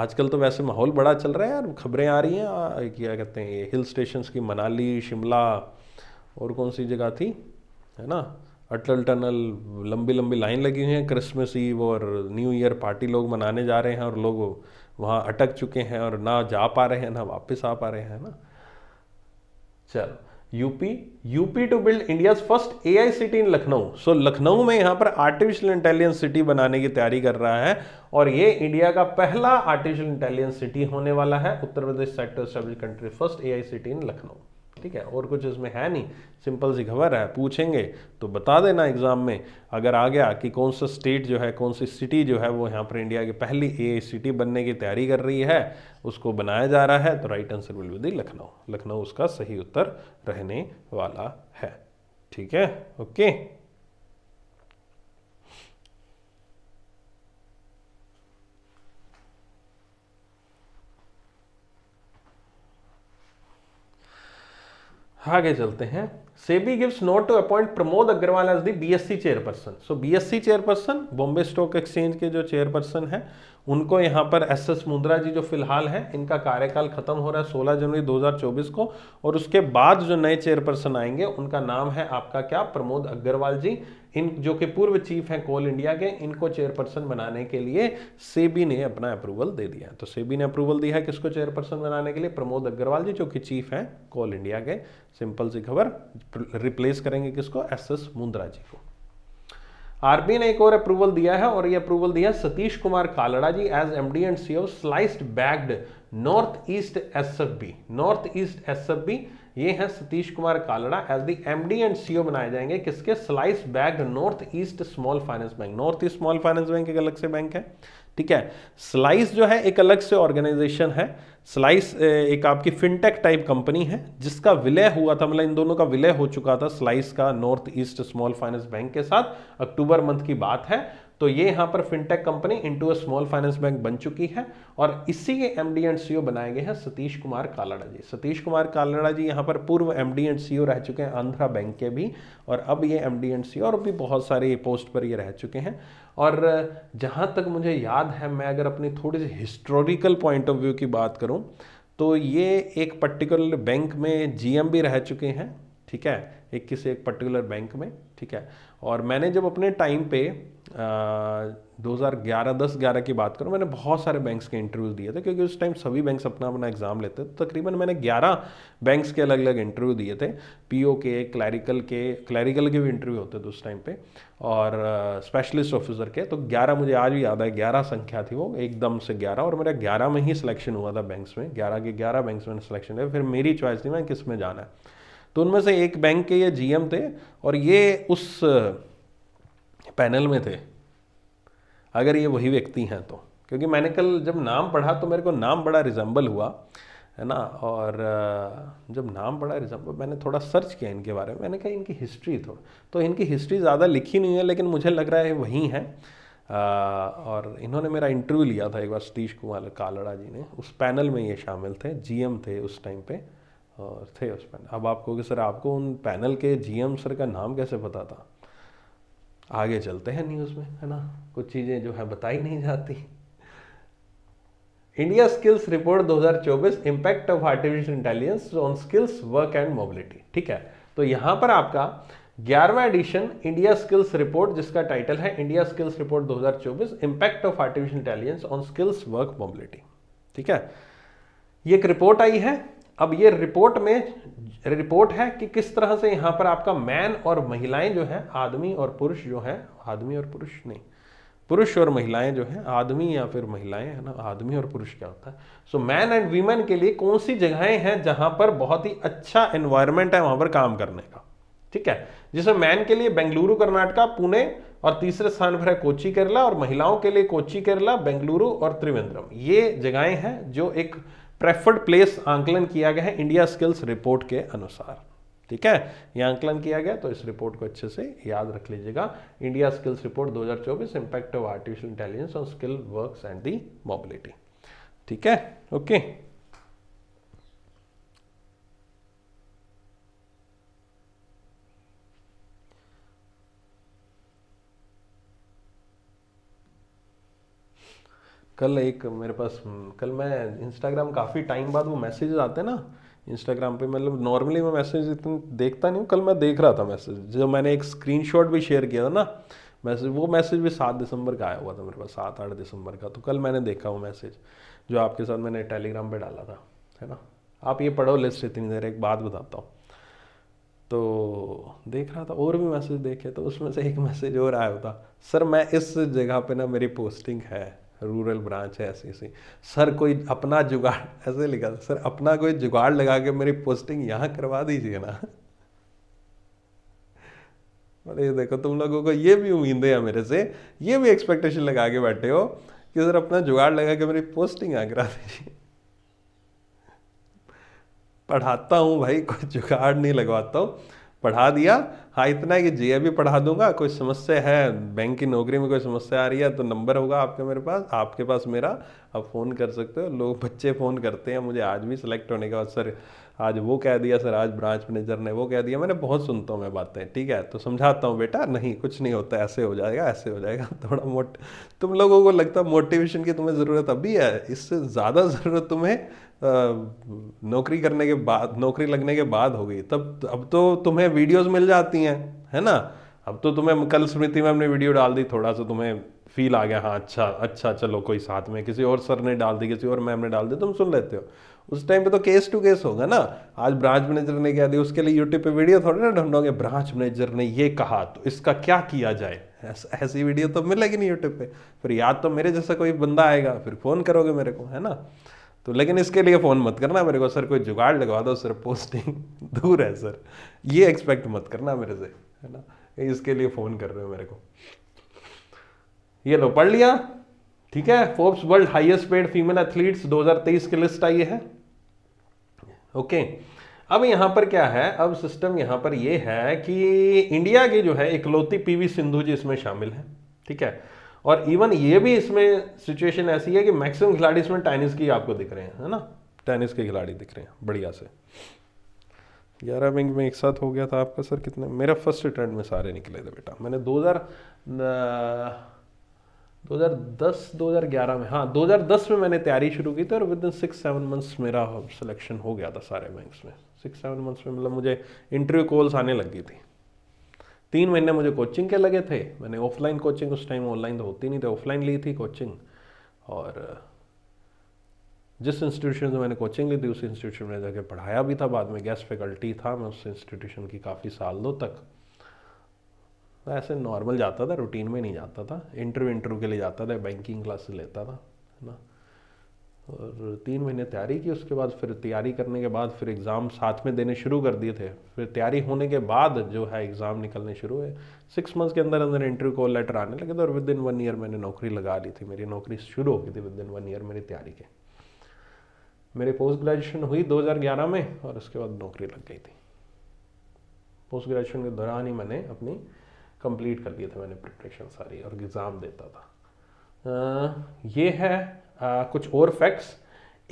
[SPEAKER 1] आजकल तो वैसे माहौल बड़ा चल रहा है यार खबरें आ रही हैं क्या कहते हैं ये हिल स्टेशन की मनाली शिमला और कौन सी जगह थी है ना अटल टनल लंबी लंबी लाइन लगी हुई है क्रिसमस ईव और न्यू ईयर पार्टी लोग मनाने जा रहे हैं और लोग वहाँ अटक चुके हैं और ना जा पा रहे हैं ना वापस आ पा रहे हैं ना चलो UP UP to build India first A I city in Lucknow so Lucknow में यहां पर आर्टिफिशियल इंटेलिजेंस सिटी बनाने की तैयारी कर रहा है और ये इंडिया का पहला आर्टिफिशियल इंटेलिजेंस सिटी होने वाला है Uttar Pradesh sector country first A I city in Lucknow ठीक है और कुछ इसमें है नहीं सिंपल सी खबर है पूछेंगे तो बता देना एग्ज़ाम में अगर आ गया कि कौन सा स्टेट जो है कौन सी सिटी जो है वो यहाँ पर इंडिया की पहली ए सिटी बनने की तैयारी कर रही है उसको बनाया जा रहा है तो right answer will be the Lucknow Lucknow उसका सही उत्तर रहने वाला है ठीक है ओके आगे चलते हैं SEBI gives nod to appoint Pramod Agarwal as the BSE chairperson so BSE chairperson Bombay Stock Exchange के जो चेयरपर्सन है उनको यहाँ पर एस एस मुंद्रा जी जो फिलहाल है इनका कार्यकाल खत्म हो रहा है 16 जनवरी 2024 को और उसके बाद जो नए चेयरपर्सन आएंगे उनका नाम है आपका क्या प्रमोद अग्रवाल जी इन जो कि पूर्व चीफ हैं कोल इंडिया के इनको चेयरपर्सन बनाने के लिए सेबी ने अपना अप्रूवल दे दिया तो सेबी ने अप्रूवल दिया है किसको चेयरपर्सन बनाने के लिए प्रमोद अग्रवाल जी जो कि चीफ हैं कोल इंडिया के सिंपल सी खबर रिप्लेस करेंगे किसको एस एस मुंद्रा जी को आरबी ने एक और अप्रूवल दिया है और ये अप्रूवल दिया Satish Kumar Kalra ji as M and C Slice backed North East S North East S ये हैं Satish Kumar Kalra as the MD and CEO बनाए जाएंगे किसके Slice backed North East Small finance Bank North East Small finance Bank एक अलग से बैंक है ठीक है स्लाइस जो है एक अलग से ऑर्गेनाइजेशन है स्लाइस एक आपकी फिनटेक टाइप कंपनी है जिसका विलय हुआ था मतलब इन दोनों का विलय हो चुका था स्लाइस का North East Small finance Bank के साथ अक्टूबर मंथ की बात है तो ये यहाँ पर fintech company into a small finance bank बन चुकी है और इसी के एम डी एंड सी बनाए गए हैं सतीश कुमार कालाड़ा जी सतीश कुमार कालाड़ा जी यहाँ पर पूर्व एमडी एंड सीईओ रह चुके हैं आंध्रा बैंक के भी और अब ये एमडी एंड सीईओ और भी बहुत सारे पोस्ट पर ये रह चुके हैं और जहाँ तक मुझे याद है मैं अगर अपनी थोड़ी सी हिस्टोरिकल पॉइंट ऑफ व्यू की बात करूँ तो ये एक पर्टिकुलर बैंक में जीएम भी रह चुके हैं ठीक है एक किसी एक पर्टिकुलर बैंक में ठीक है और मैंने जब अपने टाइम पे दो हज़ार ग्यारह दस ग्यारह की बात करूँ मैंने बहुत सारे बैंक्स के इंटरव्यूज़ दिए थे क्योंकि उस टाइम सभी बैंक्स अपना अपना एग्ज़ाम लेते थे तकरीबन मैंने ग्यारह बैंक्स के अलग अलग इंटरव्यू दिए थे पी के क्लैरिकल के क्लैरिकल के भी इंटरव्यू होते थे उस टाइम पे और स्पेशलिस्ट uh, ऑफिसर के तो ग्यारह मुझे आज भी याद है ग्यारह संख्या थी वो एकदम से ग्यारह और मेरा ग्यारह में ही सिलेक्शन हुआ था बैंक्स में ग्यारह के ग्यारह बैंक्स में सिलेक्शन हुआ फिर मेरी चॉइस थी मैं किस में जाना है तो उनमें से एक बैंक के ये जीएम थे और ये उस पैनल में थे अगर ये वही व्यक्ति हैं तो क्योंकि मैंने कल जब नाम पढ़ा तो मेरे को नाम बड़ा रिजम्बल हुआ है ना और जब नाम पढ़ा रिजम्बल मैंने थोड़ा सर्च किया इनके बारे में मैंने कहा इनकी हिस्ट्री थोड़ा तो।, तो इनकी हिस्ट्री ज़्यादा लिखी नहीं है लेकिन मुझे लग रहा है वही हैं और इन्होंने मेरा इंटरव्यू लिया था एक बार सतीश कुमार कालड़ा जी ने उस पैनल में ये शामिल थे जी थे उस टाइम पर और थे उस पैनल अब आप कहोगे सर आपको उन पैनल के जी सर का नाम कैसे पता था आगे चलते हैं न्यूज़ में है ना कुछ चीज़ें जो है बताई नहीं जाती India Skills Report 2024 impact of artificial intelligence on skills work and mobility ठीक है तो यहां पर आपका ग्यारहवा एडिशन इंडिया स्किल्स रिपोर्ट जिसका टाइटल है India Skills Report 2024 impact of artificial intelligence on skills work mobility ठीक है ये एक रिपोर्ट आई है अब ये रिपोर्ट में रिपोर्ट है कि किस तरह से यहां पर आपका मैन और महिलाएं जो है आदमी और पुरुष जो है आदमी और पुरुष नहीं पुरुष और महिलाएं जो है आदमी या फिर महिलाएं है ना आदमी और पुरुष क्या होता है सो मैन एंड वीमेन के लिए कौन सी जगहें हैं जहां पर बहुत ही अच्छा एनवायरमेंट है वहां पर काम करने का ठीक है जिसमें मैन के लिए बेंगलुरु कर्नाटका पुणे और तीसरे स्थान पर है कोची केरला और महिलाओं के लिए कोची केरला बेंगलुरु और त्रिवेंद्रम ये जगहें हैं जो एक प्रेफर्ड प्लेस आंकलन किया गया है इंडिया स्किल्स रिपोर्ट के अनुसार ठीक है यह आंकलन किया गया तो इस रिपोर्ट को अच्छे से याद रख लीजिएगा India Skills Report 2024 impact of artificial intelligence on skill works and the mobility ठीक है ओके कल एक मेरे पास कल मैं इंस्टाग्राम काफ़ी टाइम बाद वो मैसेज आते हैं ना इंस्टाग्राम पे मतलब नॉर्मली मैं मैसेज इतने देखता नहीं हूँ कल मैं देख रहा था मैसेज जब मैंने एक स्क्रीनशॉट भी शेयर किया था ना मैसेज वो मैसेज भी सात दिसंबर का आया हुआ था मेरे पास सात आठ दिसंबर का तो कल मैंने देखा वो मैसेज जो आपके साथ मैंने टेलीग्राम पर डाला था है ना आप ये पढ़ो लिस्ट इतनी देर एक बात बताता हूँ तो देख रहा था और भी मैसेज देखे तो उसमें से एक मैसेज और आया होता सर मैं इस जगह पे ना मेरी पोस्टिंग है रूरल ब्रांच है ऐसी ऐसी सर कोई अपना जुगाड़ ऐसे लिखा था सर अपना कोई जुगाड़ लगा के मेरी पोस्टिंग यहाँ करवा दीजिए ना अरे देखो तुम लोगों को ये भी उम्मीदें हैं मेरे से ये भी एक्सपेक्टेशन लगा के बैठे हो कि सर अपना जुगाड़ लगा के मेरी पोस्टिंग यहाँ करा दीजिए पढ़ाता हूँ भाई कोई जुगाड़ नहीं लगवाता हूँ पढ़ा दिया हाँ इतना है कि जे भी पढ़ा दूंगा कोई समस्या है बैंक की नौकरी में कोई समस्या आ रही है तो नंबर होगा आपके मेरे पास आपके पास मेरा आप फ़ोन कर सकते हो लोग बच्चे फ़ोन करते हैं मुझे आज भी सिलेक्ट होने के बाद सर आज वो कह दिया सर आज ब्रांच मैनेजर ने वो कह दिया मैंने बहुत सुनता हूँ मैं बातें ठीक है तो समझाता हूँ बेटा नहीं कुछ नहीं होता ऐसे हो जाएगा ऐसे हो जाएगा थोड़ा मोट तुम लोगों को लगता है मोटिवेशन की तुम्हें ज़रूरत अभी है इससे ज़्यादा ज़रूरत तुम्हें नौकरी करने के बाद नौकरी लगने के बाद हो गई तब अब तो तुम्हें वीडियोस मिल जाती हैं है ना अब तो तुम्हें कल स्मृति में हमने वीडियो डाल दी थोड़ा सा तुम्हें फील आ गया हाँ अच्छा अच्छा चलो कोई साथ में किसी और सर ने डाल दी किसी और मैम ने डाल दी तुम सुन लेते हो उस टाइम पे तो केस टू केस होगा ना आज ब्रांच मैनेजर ने क्या दिया उसके लिए यूट्यूब पे वीडियो थोड़े ना ढूंढोगे ब्रांच मैनेजर ने ये कहा तो इसका क्या किया जाए ऐसी वीडियो तो मिलेगी नहीं यूट्यूब पे फिर याद तो मेरे जैसा कोई बंदा आएगा फिर फ़ोन करोगे मेरे को है ना तो लेकिन इसके लिए फ़ोन मत करना मेरे को सर कोई जुगाड़ लगवा दो सर पोस्टिंग दूर है सर ये एक्सपेक्ट मत करना मेरे से है ना इसके लिए फ़ोन कर रहे हो मेरे को ये लो पढ़ लिया ठीक है Forbes world highest paid female athletes 2023 की लिस्ट आई है ओके अब यहाँ पर क्या है अब सिस्टम यहाँ पर ये है कि इंडिया की जो है इकलौती पी सिंधु जी इसमें शामिल है ठीक है और इवन ये भी इसमें सिचुएशन ऐसी है कि मैक्सिमम खिलाड़ी इसमें टेनिस की आपको दिख रहे हैं है ना टेनिस के खिलाड़ी दिख रहे हैं बढ़िया से ग्यारह विंग में एक साथ हो गया था आपका सर कितने मेरा फर्स्ट अटेंड में सारे निकले थे बेटा मैंने दो दो हज़ार ग्यारह में हाँ दस में मैंने तैयारी शुरू की थी और within six seven months मेरा सिलेक्शन हो गया था सारे बैंक्स में सिक्स सेवन मंथ्स में मतलब मुझे इंटरव्यू कॉल्स आने लग गई थी तीन महीने मुझे कोचिंग के लगे थे मैंने ऑफलाइन कोचिंग उस टाइम ऑनलाइन तो होती नहीं थी ऑफलाइन ली थी कोचिंग और जिस इंस्टीट्यूशन से मैंने कोचिंग ली थी उस इंस्टीट्यूशन में जाकर पढ़ाया भी था बाद में गेस्ट फैकल्टी था मैं उस इंस्टीट्यूशन की काफ़ी सालों तक ऐसे नॉर्मल जाता था रूटीन में नहीं जाता था इंटरव्यू इंटरव्यू के लिए जाता था बैंकिंग क्लासेस लेता था है ना और तीन महीने तैयारी की उसके बाद फिर तैयारी करने के बाद फिर एग्ज़ाम साथ में देने शुरू कर दिए थे फिर तैयारी होने के बाद जो है एग्ज़ाम निकलने शुरू हुए सिक्स मंथ्स के अंदर अंदर इंटरव्यू कॉल लेटर आने लगे थे और विद इन वन ईयर मैंने नौकरी लगा ली थी मेरी नौकरी शुरू हो गई थी विद इन वन ईयर मेरी तैयारी के मेरी पोस्ट ग्रेजुएशन हुई 2011 में और उसके बाद नौकरी लग गई थी पोस्ट ग्रेजुएशन के दौरान ही मैंने अपनी कंप्लीट कर लिए थे मैंने प्रिपरेशन सारी और एग्ज़ाम देता था आ, ये है आ, कुछ और फैक्ट्स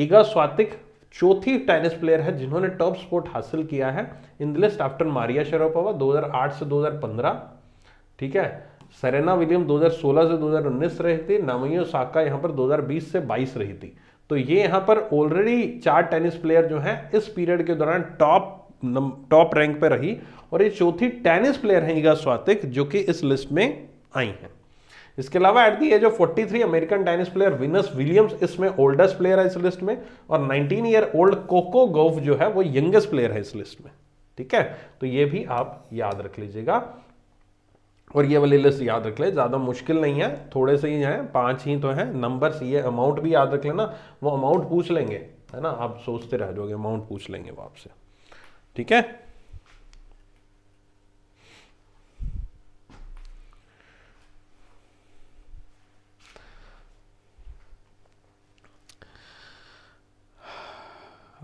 [SPEAKER 1] इगा स्वातिक चौथी टेनिस प्लेयर है जिन्होंने टॉप स्पोर्ट हासिल किया है in the list after Maria दो 2008 से 2015 ठीक है सरेना विलियम 2016 से 2019 रही थी नामियो साका यहाँ पर 2020 से 22 रही थी तो ये यहाँ पर ऑलरेडी चार टेनिस प्लेयर जो हैं इस पीरियड के दौरान टॉप टॉप रैंक पे रही और ये चौथी टेनिस प्लेयर हैं ईगा स्वातिक जो कि इस लिस्ट में आई हैं इसके अलावा at the age of 43 American tennis player Venus Williams इसमें ओल्डेस्ट प्लेयर है इस लिस्ट में और 19 ईयर ओल्ड कोको गोव जो है वो यंगेस्ट प्लेयर है इस लिस्ट में ठीक है तो ये भी आप याद रख लीजिएगा और ये वाली लिस्ट याद रख ले ज़्यादा मुश्किल नहीं है थोड़े से ही हैं पांच ही तो हैं नंबर ये अमाउंट भी याद रख लेना वो अमाउंट पूछ लेंगे है ना आप सोचते रह जाओगे अमाउंट पूछ लेंगे वो आपसे ठीक है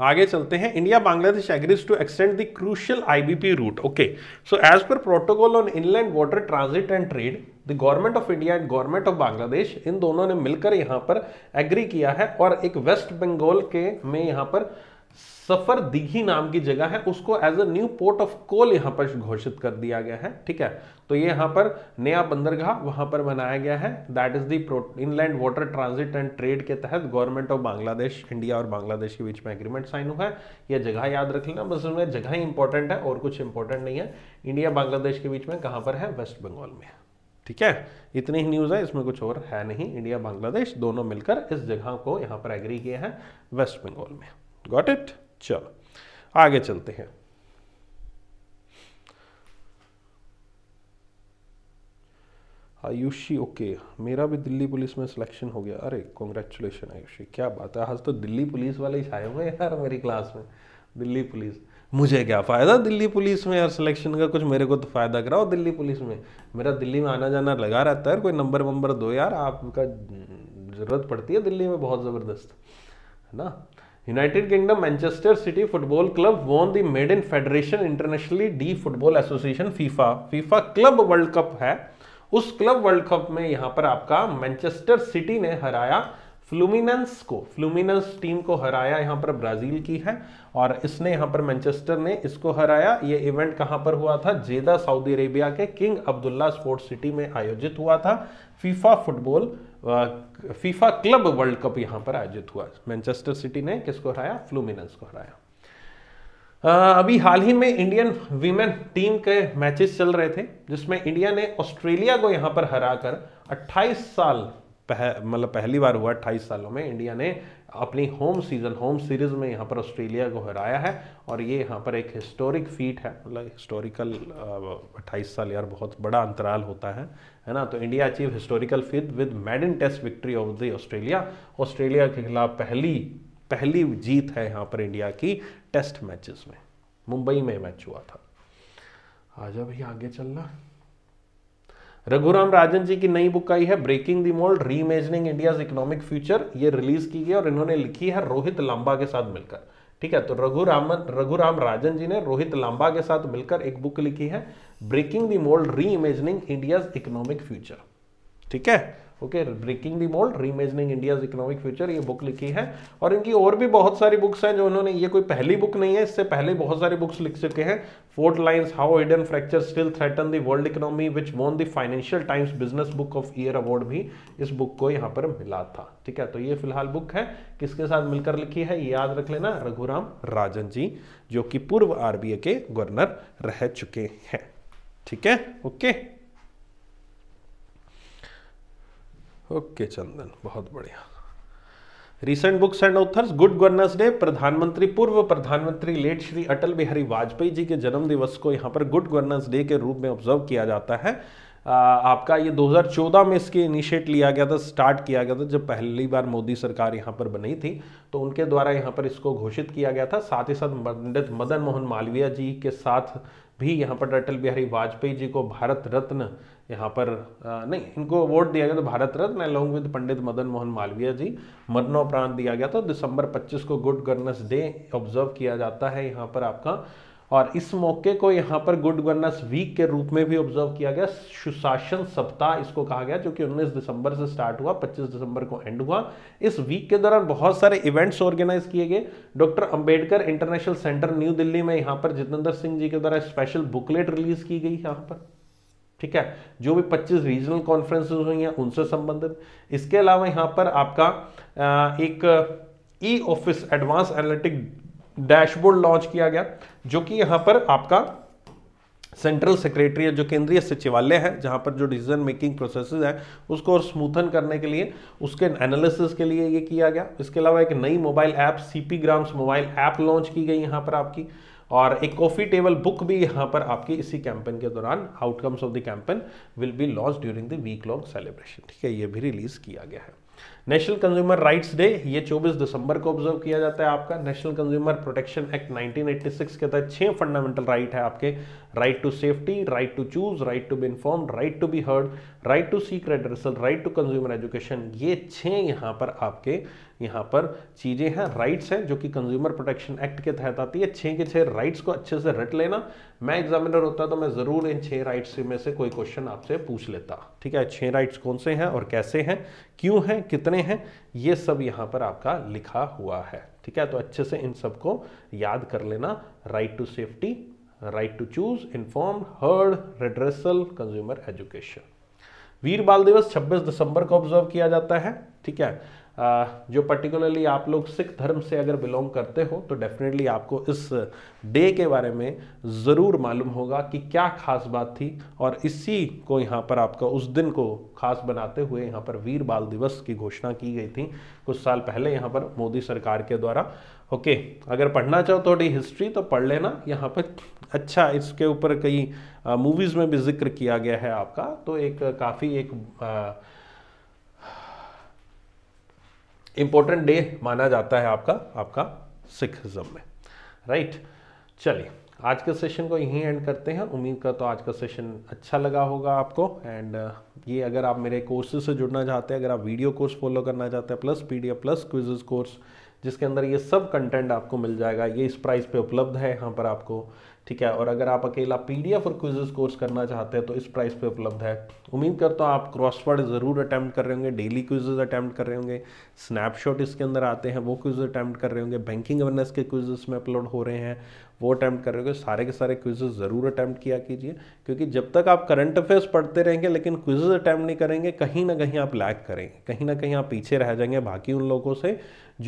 [SPEAKER 1] आगे चलते हैं India Bangladesh agrees to extend the crucial IBP route okay so as per protocol on inland water transit and trade the government of India and government of Bangladesh इन दोनों ने मिलकर यहाँ पर एग्री किया है और एक वेस्ट बंगाल के में यहाँ पर सफर दिघी नाम की जगह है उसको as a new port of call यहां पर घोषित कर दिया गया है ठीक है तो ये यहां पर नया बंदरगाह वहां पर बनाया गया है that is the inland water transit and trade के तहत गवर्नमेंट ऑफ बांग्लादेश इंडिया और बांग्लादेश के बीच में एग्रीमेंट साइन हुआ है यह जगह याद रख लेना बस उनमें जगह ही इंपॉर्टेंट है और कुछ इंपॉर्टेंट नहीं है इंडिया बांग्लादेश के बीच में कहां पर है वेस्ट बंगाल में ठीक है इतनी ही न्यूज़ है इसमें कुछ और है नहीं इंडिया बांग्लादेश दोनों मिलकर इस जगह को यहां पर एग्री किए हैं वेस्ट बंगाल में गॉट इट चलो आगे चलते हैं आयुषी ओके okay. मेरा भी दिल्ली पुलिस में सिलेक्शन हो गया अरे कॉन्ग्रेचुलेशन आयुषी क्या बात है आज तो दिल्ली पुलिस वाले ही छाए हुए यार मेरी क्लास में दिल्ली पुलिस मुझे क्या फ़ायदा दिल्ली पुलिस में यार सिलेक्शन का कुछ मेरे को तो फ़ायदा कराओ दिल्ली पुलिस में मेरा दिल्ली में आना जाना लगा रहता है कोई नंबर वंबर दो यार आपका ज़रूरत पड़ती है दिल्ली में बहुत ज़बरदस्त है ना Kingdom Manchester City Football Club won won made in Federation Internationale de Football Association FIFA FIFA Club World Cup है उस क्लब वर्ल्ड कप में यहाँ पर आपका मैनचेस्टर सिटी ने हराया फ्लूमिनेंस को फ्लूमिनेंस टीम को हराया यहाँ पर ब्राजील की है और इसने यहाँ पर मैनचेस्टर ने इसको हराया ये इवेंट कहाँ पर हुआ था जेदा सऊदी अरेबिया के किंग अब्दुल्ला स्पोर्ट्स सिटी में आयोजित हुआ था FIFA football FIFA Club World Cup यहां पर आयोजित हुआ मैनचेस्टर सिटी ने किसको हराया फ्लूमिन को हराया अभी हाल ही में इंडियन वीमेन टीम के मैचेस चल रहे थे जिसमें इंडिया ने ऑस्ट्रेलिया को यहां पर हराकर 28 साल पह, मतलब पहली बार हुआ अट्ठाईस सालों में इंडिया ने अपनी होम सीजन होम सीरीज़ में यहाँ पर ऑस्ट्रेलिया को हराया है और ये यहाँ पर एक हिस्टोरिक फीट है मतलब हिस्टोरिकल अट्ठाईस साल यार बहुत बड़ा अंतराल होता है है ना तो India achieve historical feat with maiden test victory of the Australia Australia के खिलाफ पहली पहली जीत है यहाँ पर इंडिया की टेस्ट मैचेस में मुंबई में मैच हुआ था आजा भैया आगे चलना रघुराम राजन जी की नई बुक आई है Breaking the Mould Imagining India's Economic Future ये रिलीज की गई और इन्होंने लिखी है रोहित लांबा के साथ मिलकर ठीक है तो रघुरामन रघुराम राजन जी ने रोहित लांबा के साथ मिलकर एक बुक लिखी है Breaking the Mould Reimagining India's Economic Future ठीक है okay Breaking the Mould Reimagining India's Economic Future ये बुक लिखी है और इनकी और भी बहुत सारी बुक्स हैं जो उन्होंने ये कोई पहली बुक नहीं है इससे पहले बहुत सारी बुक्स लिख चुके हैं Fault Lines How Hidden Fractures Still Threaten the World Economy which won the Financial Times Business Book of Year Award भी इस बुक को यहाँ पर मिला था ठीक है तो ये फिलहाल बुक है किसके साथ मिलकर लिखी है याद रख लेना रघुराम राजन जी जो कि पूर्व आरबीए के गवर्नर रह चुके हैं ठीक है ओके okay. ओके चंदन बहुत बढ़िया recent books and authors Good Governance Day प्रधानमंत्री पूर्व प्रधानमंत्री लेट श्री अटल बिहारी वाजपेयी जी के जन्म दिवस को यहाँ पर गुड गवर्नेंस डे के रूप में ऑब्जर्व किया जाता है आपका ये 2014 में इसके इनिशिएट लिया गया था स्टार्ट किया गया था जब पहली बार मोदी सरकार यहाँ पर बनी थी तो उनके द्वारा यहाँ पर इसको घोषित किया गया था साथ ही साथ पंडित मदन मोहन मालवीय जी के साथ भी यहाँ पर अटल बिहारी वाजपेयी जी को भारत रत्न यहाँ पर नहीं इनको वोट दिया गया तो भारत रत्न एलोंग विद पंडित मदन मोहन मालवीय जी मरणोपरांत दिया गया था तो दिसंबर 25 को गुड गवर्नेंस डे ऑब्जर्व किया जाता है यहाँ पर आपका और इस मौके को यहाँ पर गुड गवर्नेंस वीक के रूप में भी ऑब्जर्व किया गया सुशासन सप्ताह इसको कहा गया जो कि 19 दिसंबर से स्टार्ट हुआ 25 दिसंबर को एंड हुआ इस वीक के दौरान बहुत सारे इवेंट्स ऑर्गेनाइज किए गए doctor Ambedkar International Centre New Delhi में यहाँ पर जितेंद्र सिंह जी के द्वारा स्पेशल बुकलेट रिलीज की गई यहाँ पर ठीक है जो भी 25 रीजनल कॉन्फ्रेंसेज हुई हैं उनसे संबंधित इसके अलावा यहाँ पर आपका एक e office advance analytic dashboard launch किया गया जो कि यहाँ पर आपका सेंट्रल सेक्रेटरी जो केंद्रीय सचिवालय है जहाँ पर जो डिसीजन मेकिंग प्रोसेस है उसको और स्मूथन करने के लिए उसके एनालिसिस के लिए ये किया गया इसके अलावा एक नई mobile app CP grams mobile app launch की गई यहाँ पर आपकी और एक कॉफी टेबल बुक भी यहाँ पर आपकी इसी कैंपेन के दौरान outcomes of the campaign will be launch during the week long celebration ठीक है ये भी रिलीज किया गया है नेशनल कंज्यूमर राइट्स डे ये 24 दिसंबर को ऑब्जर्व किया जाता है आपका नेशनल कंज्यूमर प्रोटेक्शन एक्ट 1986 के तहत छह फंडामेंटल राइट है आपके right to safety right to choose right to be inform right to be heard right to seek redress right to consumer education ये छह यहाँ पर आपके यहाँ पर चीज़ें हैं राइट्स हैं जो कि कंज्यूमर प्रोटेक्शन एक्ट के तहत आती है छः के छः राइट्स को अच्छे से रट लेना मैं एग्जामिनर होता तो मैं ज़रूर इन छः राइट्स में से कोई क्वेश्चन आपसे पूछ लेता ठीक है छः राइट्स कौन से हैं और कैसे हैं क्यों हैं कितने हैं ये सब यहाँ पर आपका लिखा हुआ है ठीक है तो अच्छे से इन सबको याद कर लेना right to safety right to choose inform heard redressal consumer education Veer Bal Diwas 26 दिसंबर को ऑब्जर्व किया जाता है ठीक है जो पर्टिकुलरली आप लोग सिख धर्म से अगर बिलोंग करते हो तो डेफिनेटली आपको इस डे के बारे में ज़रूर मालूम होगा कि क्या खास बात थी और इसी को यहाँ पर आपका उस दिन को खास बनाते हुए यहाँ पर वीर बाल दिवस की घोषणा की गई थी कुछ साल पहले यहाँ पर मोदी सरकार के द्वारा ओके अगर पढ़ना चाहो तो थोड़ी हिस्ट्री तो पढ़ लेना यहाँ पर अच्छा इसके ऊपर कई मूवीज़ में भी जिक्र किया गया है आपका तो एक काफ़ी एक आ, इम्पोर्टेंट डे माना जाता है आपका आपका सिखिज्म में राइट चलिए आज के सेशन को यहीं एंड करते हैं उम्मीद का तो आज का सेशन अच्छा लगा होगा आपको एंड uh, ये अगर आप मेरे कोर्सेज से जुड़ना चाहते हैं अगर आप वीडियो कोर्स फॉलो करना चाहते हैं plus P plus quizzes course जिसके अंदर ये सब कंटेंट आपको मिल जाएगा ये इस प्राइस पे उपलब्ध है यहाँ पर आपको ठीक है और अगर आप अकेला पीडीएफ और क्विजेस कोर्स करना चाहते हैं तो इस प्राइस पे उपलब्ध है उम्मीद करता हूँ आप क्रॉसवर्ड ज़रूर अटैम्प्ट कर रहे होंगे डेली क्विजेस अटैम्प्ट कर रहे होंगे स्नैपशॉट इसके अंदर आते हैं वो क्विज अटैम्प्ट कर रहे होंगे बैंकिंग अवेयरनेस के क्विजेस में अपलोड हो रहे हैं वो अटैम्प्ट कर रहे होंगे सारे के सारे क्विजेस ज़रूर अटैम्प्ट किया कीजिए क्योंकि जब तक आप करंट अफेयर्स पढ़ते रहेंगे लेकिन क्विजेस अटैम्प्ट नहीं करेंगे कहीं ना कहीं आप लैक करेंगे कहीं ना कहीं आप पीछे रह जाएंगे बाकी उन लोगों से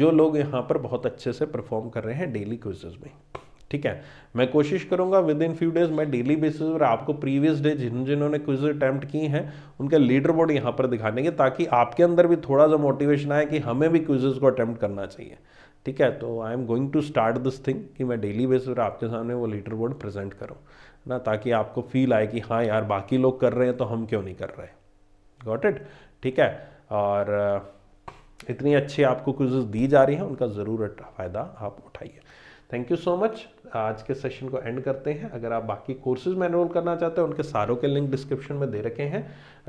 [SPEAKER 1] जो लोग यहाँ पर बहुत अच्छे से परफॉर्म कर रहे हैं डेली क्विजेज में ठीक है मैं कोशिश करूंगा विद इन फ्यू डेज मैं डेली बेसिस पर आपको प्रीवियस डे जिन जिन्होंने क्विज अटैम्प्ट की हैं उनके लीडर बोर्ड यहाँ पर दिखाने के ताकि आपके अंदर भी थोड़ा सा मोटिवेशन आए कि हमें भी क्विजेज को अटैम्प्ट करना चाहिए ठीक है तो I am going to start this thing कि मैं डेली बेसिस पर आपके सामने वो लीडर बोर्ड प्रेजेंट करूँ ना ताकि आपको फील आए कि हाँ यार बाकी लोग कर रहे हैं तो हम क्यों नहीं कर रहे गॉट इट ठीक है और इतनी अच्छी आपको क्विजेज दी जा रही हैं उनका ज़रूर फ़ायदा आप उठाइए थैंक यू सो मच आज के सेशन को एंड करते हैं अगर आप बाकी कोर्सेज में एनरोल करना चाहते हैं उनके सारों के लिंक डिस्क्रिप्शन में दे रखे हैं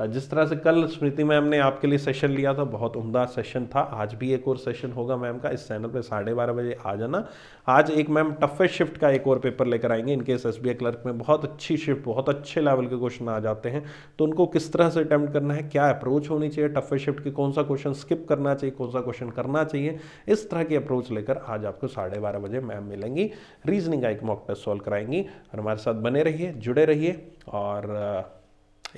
[SPEAKER 1] जिस तरह से कल स्मृति मैम ने आपके लिए सेशन लिया था बहुत उमदा सेशन था आज भी एक और सेशन होगा मैम का इस चैनल पे साढ़े बारह बजे आ जाना आज एक मैम टफेस्ट शिफ्ट का एक और पेपर लेकर आएंगे इनकेस एस बी क्लर्क में बहुत अच्छी शिफ्ट बहुत अच्छे लेवल के क्वेश्चन आ जाते हैं तो उनको किस तरह से अटैम्प्ट करना है क्या अप्रोच होनी चाहिए टफेस्ट शिफ्ट के कौन सा क्वेश्चन स्किप करना चाहिए कौन सा क्वेश्चन करना चाहिए इस तरह की अप्रोच लेकर आज आपको साढ़े बारह बजे मैम मिलेंगी रीजनिंग का एक मॉक टेस्ट सॉल्व कराएंगी और हमारे साथ बने रहिए जुड़े रहिए और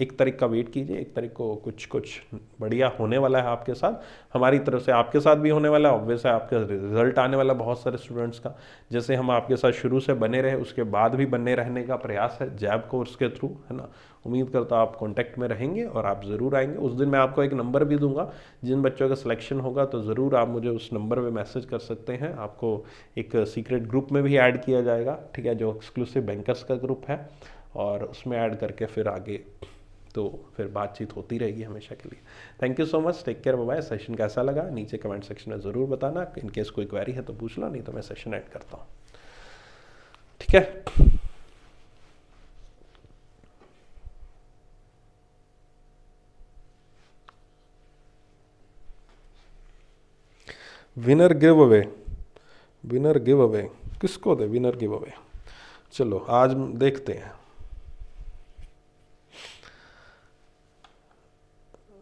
[SPEAKER 1] एक तारीख का वेट कीजिए एक तारीख को कुछ कुछ बढ़िया होने वाला है आपके साथ हमारी तरफ से आपके साथ भी होने वाला है ऑब्वियस है आपका रिजल्ट आने वाला बहुत सारे स्टूडेंट्स का जैसे हम आपके साथ शुरू से बने रहे उसके बाद भी बने रहने का प्रयास है जैब कोर्स के थ्रू है ना उम्मीद करता हूँ आप कॉन्टैक्ट में रहेंगे और आप ज़रूर आएंगे उस दिन मैं आपको एक नंबर भी दूंगा जिन बच्चों का सिलेक्शन होगा तो ज़रूर आप मुझे उस नंबर पर मैसेज कर सकते हैं आपको एक सीक्रेट ग्रुप में भी ऐड किया जाएगा ठीक है जो एक्सक्लूसिव बैंकर्स का ग्रुप है और उसमें ऐड करके फिर आगे तो फिर बातचीत होती रहेगी हमेशा के लिए thank you so much take care bye session कैसा लगा नीचे कमेंट सेक्शन में ज़रूर बताना इनकेस कोई क्वेरी है तो पूछ लो नहीं तो मैं सेशन ऐड करता हूँ ठीक है winner giveaway winner giveaway किसको दे विनर गिव अवे चलो आज देखते हैं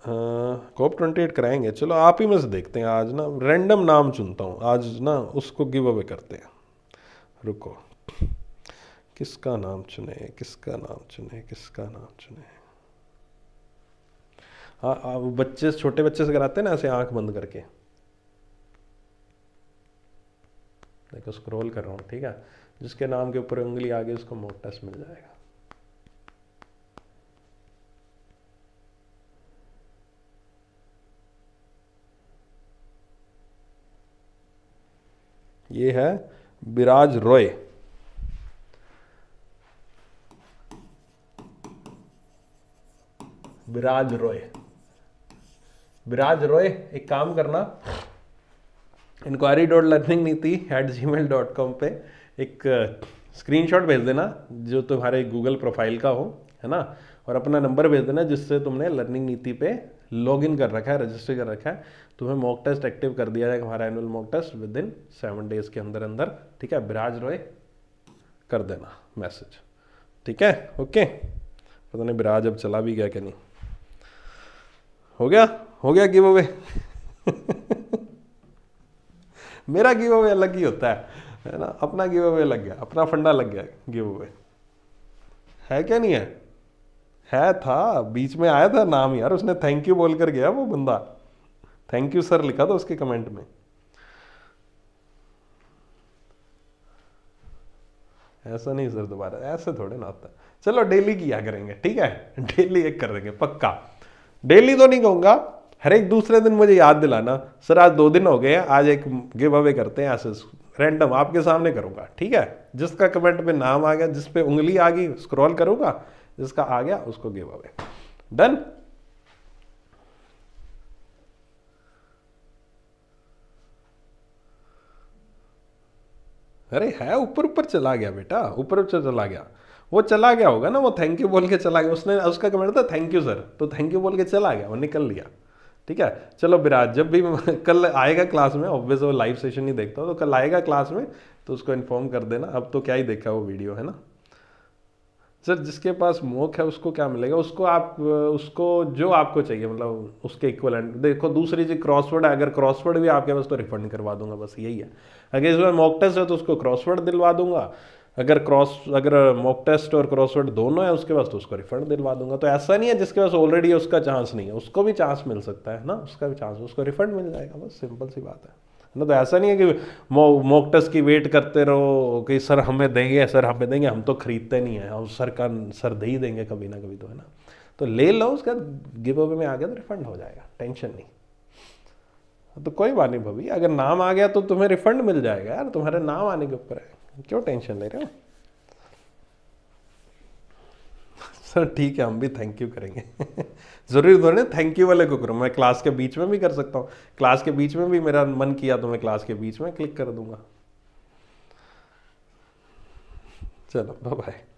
[SPEAKER 1] हाँ। कॉप ट्वेंटी एट कराएंगे चलो आप ही में से देखते हैं आज ना रैंडम नाम चुनता हूँ आज ना उसको गिव अवे करते हैं रुको किसका नाम चुने किसका नाम चुने किसका नाम चुने हाँ वो बच्चे छोटे बच्चे से कराते हैं ना ऐसे आंख बंद करके देखो स्क्रॉल कर रहा हूँ ठीक है जिसके नाम के ऊपर उंगली आगे उसको मोटस मिल जाएगा ये है विराज रॉय विराज रॉय विराज रॉय एक काम करना inquiry dot learning Niti at Gmail dot com पर एक स्क्रीनशॉट भेज देना जो तुम्हारे गूगल प्रोफाइल का हो है ना और अपना नंबर भेज देना जिससे तुमने लर्निंग नीति पे लॉगिन कर रखा है रजिस्टर कर रखा है तुम्हें मॉक टेस्ट एक्टिव कर दिया जाएगा हमारा annual mock test within seven days के अंदर अंदर ठीक है बिराज रॉय कर देना मैसेज ठीक है ओके पता नहीं बिराज अब चला भी गया कि नहीं हो गया हो गया गिव अवे मेरा गिव अवे अलग ही होता है है ना अपना गिव अवे लग गया अपना फंडा लग गया गिव अवे है क्या नहीं है है था बीच में आया था नाम यार उसने थैंक यू बोल कर गया वो बंदा थैंक यू सर लिखा था उसके कमेंट में ऐसा नहीं सर दोबारा ऐसे थोड़े ना होता चलो डेली किया करेंगे ठीक है डेली एक कर देंगे पक्का डेली तो नहीं कहूंगा हर एक दूसरे दिन मुझे याद दिलाना सर आज दो दिन हो गए हैं आज एक गिव अवे करते हैं ऐसे रैंडम आपके सामने करूंगा ठीक है जिसका कमेंट में नाम आ गया जिस पे उंगली आ गई स्क्रॉल करूंगा जिसका आ गया उसको गिव अवे डन अरे है ऊपर ऊपर चला गया बेटा ऊपर ऊपर चला गया वो चला गया होगा ना वो थैंक यू बोल के चला गया उसने उसका कमेंट था थैंक यू सर तो थैंक यू बोल के चला गया वो निकल लिया ठीक है चलो विराज जब भी कल आएगा क्लास में ऑब्वियस वो लाइव सेशन ही देखता हूँ तो कल आएगा क्लास में तो उसको इन्फॉर्म कर देना अब तो क्या ही देखा वो वीडियो है ना सर जिसके पास मोक है उसको क्या मिलेगा उसको आप उसको जो आपको चाहिए मतलब उसके इक्वलेंट देखो दूसरी चीज क्रॉसवर्ड है अगर क्रॉसवर्ड भी आपके पास तो रिफंड करवा दूंगा बस यही है अगर इसमें मॉक टेस्ट है तो उसको क्रॉसवर्ड दिलवा दूंगा अगर क्रॉस अगर मॉक टेस्ट और क्रॉसवर्ड दोनों है उसके पास तो उसको रिफंड दिलवा दूंगा तो ऐसा नहीं है जिसके पास ऑलरेडी उसका चांस नहीं है उसको भी चांस मिल सकता है ना उसका भी चांस उसको रिफंड मिल जाएगा बस सिंपल सी बात है ना तो ऐसा नहीं है कि मॉक मोकटस टेस्ट की वेट करते रहो कि सर हमें देंगे सर हमें देंगे हम तो खरीदते नहीं हैं और सर का सर दे ही देंगे कभी ना कभी तो है ना तो ले लो उसका गिव अवे में आ गया तो रिफंड हो जाएगा टेंशन नहीं तो कोई बात नहीं भाभी अगर नाम आ गया तो तुम्हें रिफंड मिल जाएगा यार तुम्हारे नाम आने के ऊपर है क्यों टेंशन ले रहे हो सर ठीक है हम भी थैंक यू करेंगे ज़रूरी थोड़ी थैंक यू वाले को करूँ मैं क्लास के बीच में भी कर सकता हूँ क्लास के बीच में भी मेरा मन किया तो मैं क्लास के बीच में क्लिक कर दूंगा चलो बाय